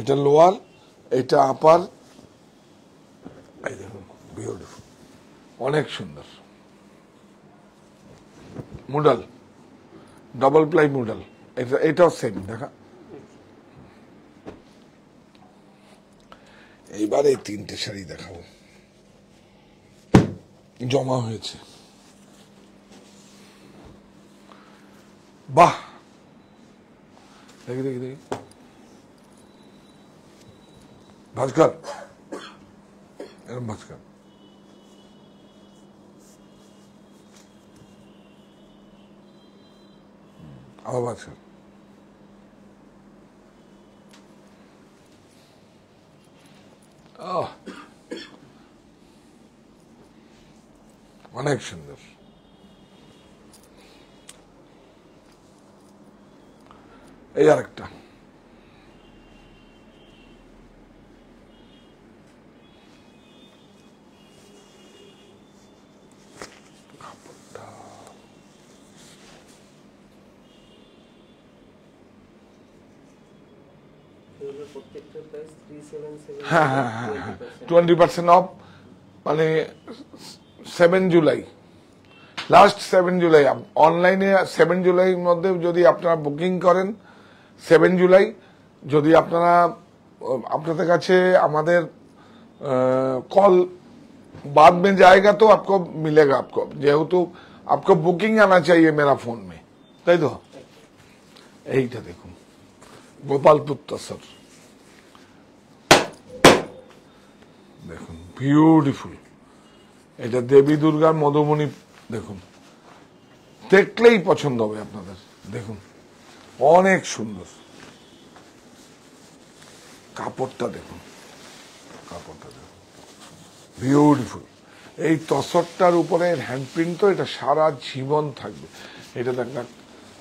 এটা লোয়ার এটা আপার এই দেখুন বিউটিফুল অনেক সুন্দর মুডাল ডবল প্লাই মুডাল এটা এটাও সেম দেখা এইবারে তিনটে শাড়ি দেখাবো জমা হয়েছে বাহ দেখি দেখি দেখি Başkan. Benim başkan. Hmm, al başkan. Ah. Connection'dır. Ey Yarak'tan. হ্যাঁ হ্যাঁ হ্যাঁ হ্যাঁ টোয়েন্টি পার্সেন্ট অফ মানে সেভেন জুলাই লাস্ট সেভেন জুলাই অনলাইনে সেভেন জুলাইয়ের মধ্যে যদি আপনারা বুকিং করেন সেভেন জুলাই যদি আপনারা আপনাদের কাছে আমাদের কল বাদ মে জায়গা তো आपको मिलेगा आपको যেহেতু आपको বুকিং আনা চাই মেলা ফোন মে তাই তো এইটা দেখুন গোপালপুর স্যার দেখুন বিউটিফুল এটা দেবী দুর্গার মধুমণি দেখুন দেখলেই পছন্দ হবে আপনাদের দেখুন অনেক সুন্দর কাপড়টা দেখুন কাপড়টা দেখুন বিউটিফুল এই তসরটার উপরে হ্যান্ড প্রিন্ট তো এটা সারা জীবন থাকবে এটা দেখ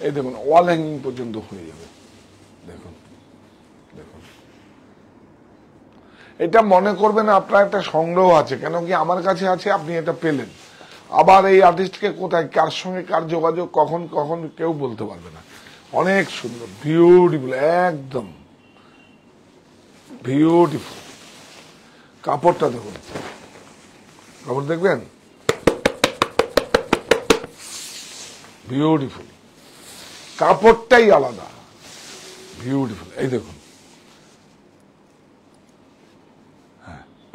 এই দেখুন ওয়াল হ্যাঙ্গিং পর্যন্ত হয়ে যাবে এটা মনে করবেন আপনার একটা সংগ্রহ আছে কেন কি আমার কাছে আছে আপনি এটা পেলেন আবার এই আর্টিস্টকে কোথায় কার সঙ্গে কার যোগাযোগ কখন কখন কেউ বলতে পারবে না অনেক সুন্দর বিউটিফুল একদম বিউটিফুল কাপড়টা দেখুন কাপড় দেখবেন বিউটিফুল কাপড়টাই আলাদা বিউটিফুল এই দেখুন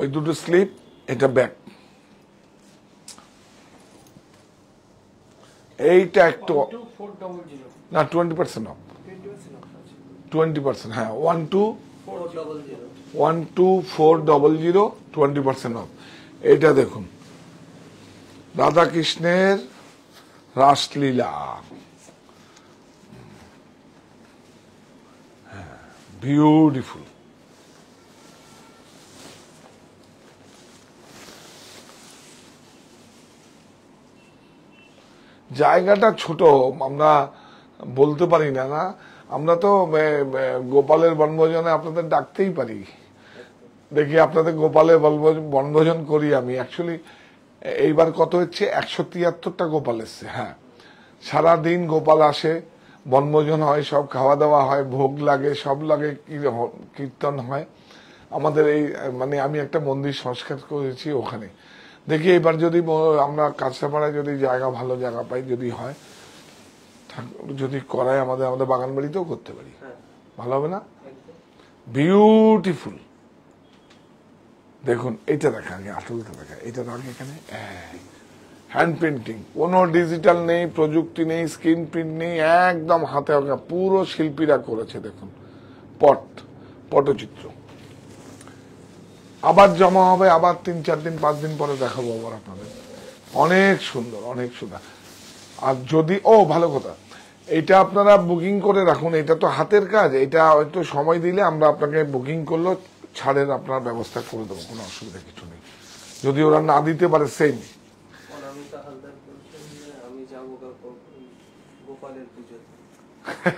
ওই দুটো স্লিপ এটা ব্যাক এইটা একটু না twenty percent off twenty percent হ্যাঁ one two one two four double zero twenty percent off এটা দেখুন রাধাকৃষ্ণের রাসলীলা বিউটিফুল হ্যাঁ, জায়গাটা ছোট আমরা বলতে পারি না না আমরা তো গোপালের বনভোজনে আপনাদের ডাকতেই পারি দেখি আপনাদের গোপালের বনভোজন করি আমি অ্যাকচুয়ালি এইবার কত হচ্ছে একশো তিয়াত্তরটা গোপাল এসছে হ্যাঁ সারাদিন গোপাল আসে বনভোজন হয় সব খাওয়া দাওয়া হয় ভোগ লাগে সব লাগে কীর্তন হয় আমাদের এই মানে আমি একটা মন্দির সংস্কার করেছি ওখানে দেখি এবার যদি আমরা কাছাপাড়ায় যদি জায়গা ভালো জায়গা পাই যদি হয় যদি করায় আমাদের আমাদের বাগান বাড়িতেও করতে পারি হ্যাঁ। ভালো হবে না বিউটিফুল দেখুন এটা দেখা আগে আসলটা দেখা এটা তো আগে এখানে হ্যান্ড প্রিন্টিং কোনো ডিজিটাল নেই প্রযুক্তি নেই স্ক্রিন প্রিন্ট নেই একদম হাতে পুরো শিল্পীরা করেছে দেখুন পট পটচিত্র আবার জমা হবে আবার তিন চার দিন পাঁচ দিন পরে দেখাবো আবার আপনাদের অনেক সুন্দর অনেক সুন্দর আর যদি ও ভালো কথা এটা আপনারা বুকিং করে রাখুন এটা তো হাতের কাজ এটা হয়তো সময় দিলে আমরা আপনাকে বুকিং করলো ছাড়ের আপনার ব্যবস্থা করে দেবো কোনো অসুবিধা কিছু নেই যদি ওরা না দিতে পারে সেম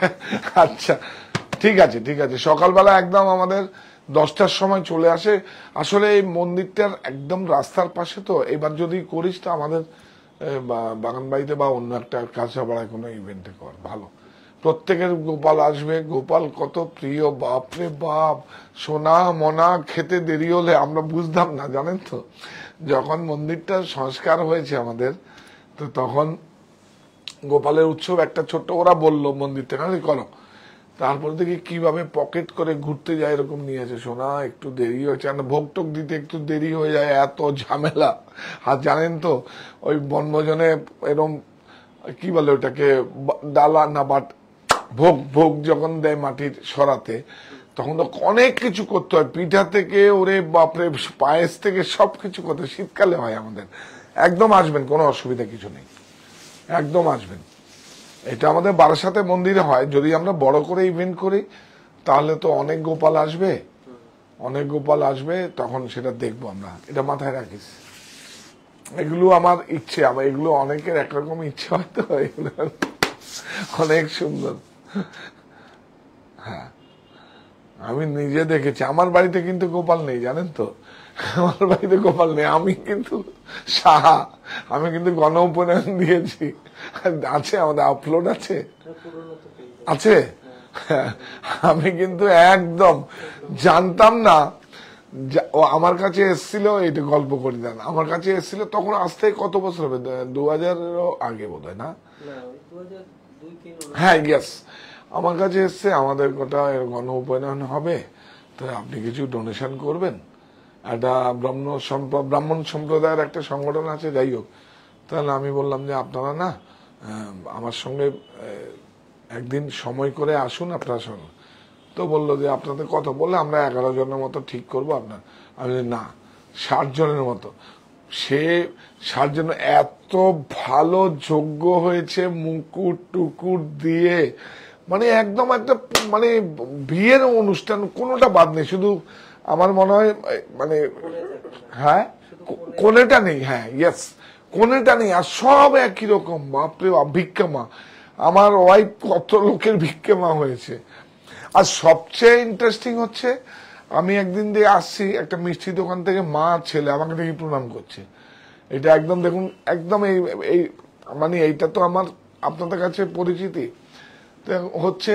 আচ্ছা ঠিক আছে ঠিক আছে সকালবেলা একদম আমাদের দশটার সময় চলে আসে আসলে এই মন্দিরটার একদম রাস্তার পাশে তো এবার যদি করিস তো আমাদের বাগান বাড়িতে বা অন্য একটা কাঁচাপাড়ায় কোনো ইভেন্টে কর ভালো প্রত্যেকের গোপাল আসবে গোপাল কত প্রিয় বাপ রে বাপ সোনা মনা খেতে দেরি হলে আমরা বুঝতাম না জানেন তো যখন মন্দিরটা সংস্কার হয়েছে আমাদের তো তখন গোপালের উৎসব একটা ছোট্ট ওরা বললো মন্দির থেকে করো তারপর থেকে কিভাবে পকেট করে ঘুরতে যায় এরকম নিয়ে আছে সোনা একটু দেরি হয়েছে না ভোগ টোক দিতে একটু দেরি হয়ে যায় এত ঝামেলা আর জানেন তো ওই বনভোজনে এরকম কি বলে ওটাকে ডালা না বাট ভোগ ভোগ যখন দেয় মাটির সরাতে তখন তো অনেক কিছু করতে হয় পিঠা থেকে ওরে বাপরে পায়েস থেকে সব কিছু করতে শীতকালে হয় আমাদের একদম আসবেন কোনো অসুবিধা কিছু নেই একদম আসবেন এটা আমাদের বারাসাতে মন্দিরে হয় যদি আমরা বড় করে ইভেন্ট করি তাহলে তো অনেক গোপাল আসবে অনেক গোপাল আসবে তখন সেটা দেখবো আমরা এটা মাথায় রাখিস এগুলো আমার ইচ্ছে আমার এগুলো অনেকের একরকম ইচ্ছে হয়তো এগুলো অনেক সুন্দর হ্যাঁ আমি নিজে দেখেছি আমার বাড়িতে কিন্তু গোপাল নেই জানেন তো আমার বাড়িতে গোপাল নেই আমি কিন্তু সাহা আমি কিন্তু গণ উপনয়ন দিয়েছি আছে আমাদের আপলোড আছে আছে আমি কিন্তু একদম জানতাম না ও আমার কাছে এসেছিল এটা গল্প করি দেন আমার কাছে এসেছিল তখন আজ থেকে কত বছর হবে দু হাজারও আগে বোধ হয় না হ্যাঁ ইয়াস আমার কাছে এসছে আমাদের কটা গণ উপনয়ন হবে তো আপনি কিছু ডোনেশন করবেন একটা ব্রাহ্মণ ব্রাহ্মণ সম্প্রদায়ের একটা সংগঠন আছে যাই হোক তাহলে আমি বললাম যে আপনারা না আমার সঙ্গে একদিন সময় করে আসুন আপনার সঙ্গে তো বললো যে আপনাদের কথা বলে আমরা এগারো জনের মতো ঠিক করব আপনার আমি না ষাট জনের মতো সে ষাট জন এত ভালো যোগ্য হয়েছে মুকুট টুকুর দিয়ে মানে একদম একটা মানে বিয়ের অনুষ্ঠান কোনোটা বাদ নেই শুধু আমার মনে হয় মানে হ্যাঁ কোনেটা নেই হ্যাঁ ইয়েস কোনেটা নেই আর সব একই রকম বাপরে ভিক্ষামা আমার ওয়াইফ কত লোকের ভিক্ষামা হয়েছে আর সবচেয়ে ইন্টারেস্টিং হচ্ছে আমি একদিন দিয়ে আসছি একটা মিষ্টি দোকান থেকে মা ছেলে আমাকে দেখি প্রণাম করছে এটা একদম দেখুন একদম এই এই মানে এইটা তো আমার আপনাদের কাছে পরিচিতি হচ্ছে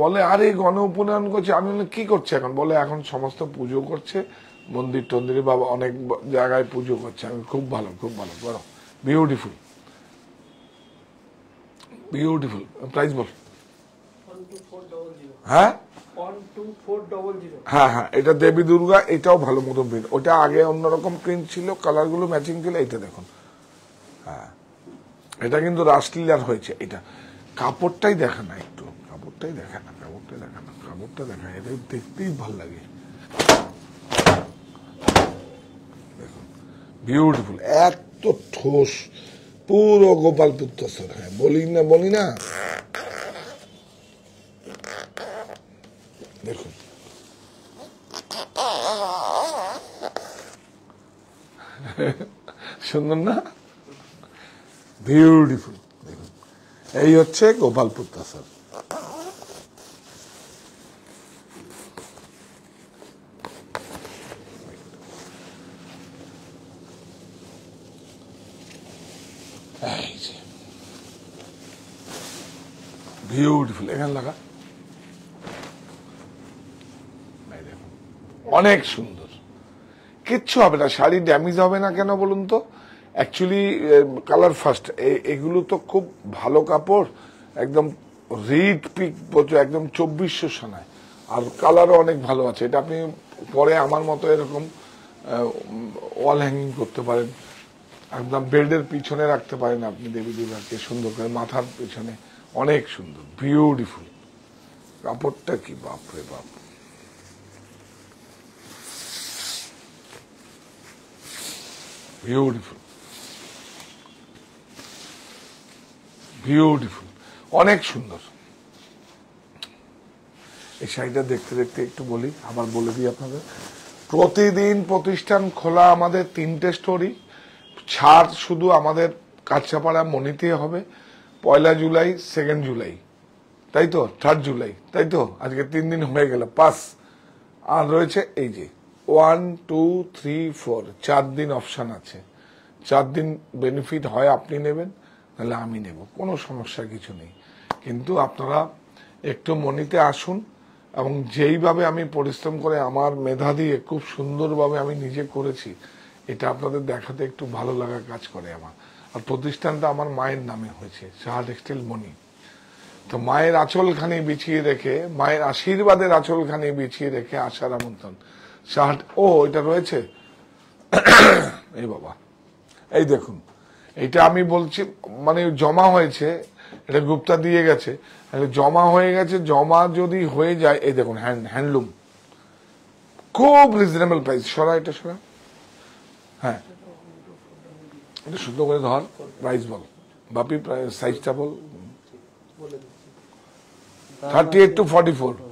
বলে আরে গণ উপনয়ন করছে আমি কি করছে এখন বলে এখন সমস্ত পুজো করছে মন্দির টন্দিরে বাবা অনেক জায়গায় পুজো করছে আমি খুব ভালো খুব ভালো বলো বিউটিফুল বিউটিফুল প্রাইস বল হ্যাঁ হ্যাঁ হ্যাঁ এটা দেবী দুর্গা এটাও ভালো মতো প্রিন্ট ওটা আগে অন্যরকম প্রিন্ট ছিল কালারগুলো ম্যাচিং ছিল এটা দেখুন হ্যাঁ এটা কিন্তু রাসলীলার হয়েছে এটা কাপড়টাই দেখা নাই কাপড়টাই দেখা না কাপড়টা দেখা না কাপড়টা দেখা এটা দেখতেই ভাল লাগে দেখুন বিউটিফুল এত ঠোস পুরো গোপাল পুত্তর হ্যাঁ বলি না বলি না দেখুন সুন্দর না বিউটিফুল দেখুন এই হচ্ছে গোপালপুর তাসার এখানে লাগা অনেক সুন্দর কিচ্ছু হবে না শাড়ি ড্যামেজ হবে না কেন বলুন তো অ্যাকচুয়ালি কালার ফার্স্ট এগুলো তো খুব ভালো কাপড় একদম রিড পিক একদম চব্বিশশো সানায় আর কালারও অনেক ভালো আছে এটা আপনি পরে আমার মতো এরকম ওয়াল হ্যাঙ্গিং করতে পারেন একদম বেল্ডের পিছনে রাখতে পারেন আপনি দেবী দুর্গাকে সুন্দর করে মাথার পিছনে অনেক সুন্দর বিউটিফুল কাপড়টা কি বাপ রে বাপ বিউটিফুল বিউটিফুল অনেক সুন্দর এই শাড়িটা দেখতে দেখতে একটু বলি আবার বলে দিই আপনাদের প্রতিদিন প্রতিষ্ঠান খোলা আমাদের তিনটে স্টোরি ছাড় শুধু আমাদের কাছাপাড়া মনিতে হবে পয়লা জুলাই সেকেন্ড জুলাই তাই তো থার্ড জুলাই তাই তো আজকে তিন দিন হয়ে গেল পাস আর রয়েছে এই যে ওয়ান টু থ্রি ফোর চার দিন অপশান আছে চার দিন বেনিফিট হয় আপনি নেবেন তাহলে আমি নেব কোনো সমস্যা কিছু নেই কিন্তু আপনারা একটু মনিতে আসুন এবং যেইভাবে আমি পরিশ্রম করে আমার মেধা দিয়ে খুব সুন্দরভাবে আমি নিজে করেছি এটা আপনাদের দেখাতে একটু ভালো লাগা কাজ করে আমার আর প্রতিষ্ঠানটা আমার মায়ের নামে হয়েছে শাহ টেক্সটাইল মনি তো মায়ের আঁচলখানি বিছিয়ে রেখে মায়ের আশীর্বাদের আঁচলখানি বিছিয়ে রেখে আসার আমন্ত্রণ শাহ ও এটা রয়েছে এই বাবা এই দেখুন এটা আমি বলছি মানে জমা হয়েছে এটা গুপ্তা দিয়ে গেছে জমা হয়ে গেছে জমা যদি হয়ে যায় এই দেখুন হ্যান্ড হ্যান্ডলুম খুব রিজনেবল প্রাইস সরা এটা সরা হ্যাঁ এটা শুদ্ধ করে ধর প্রাইস বল বাপি সাইজটা বল thirty eight to forty four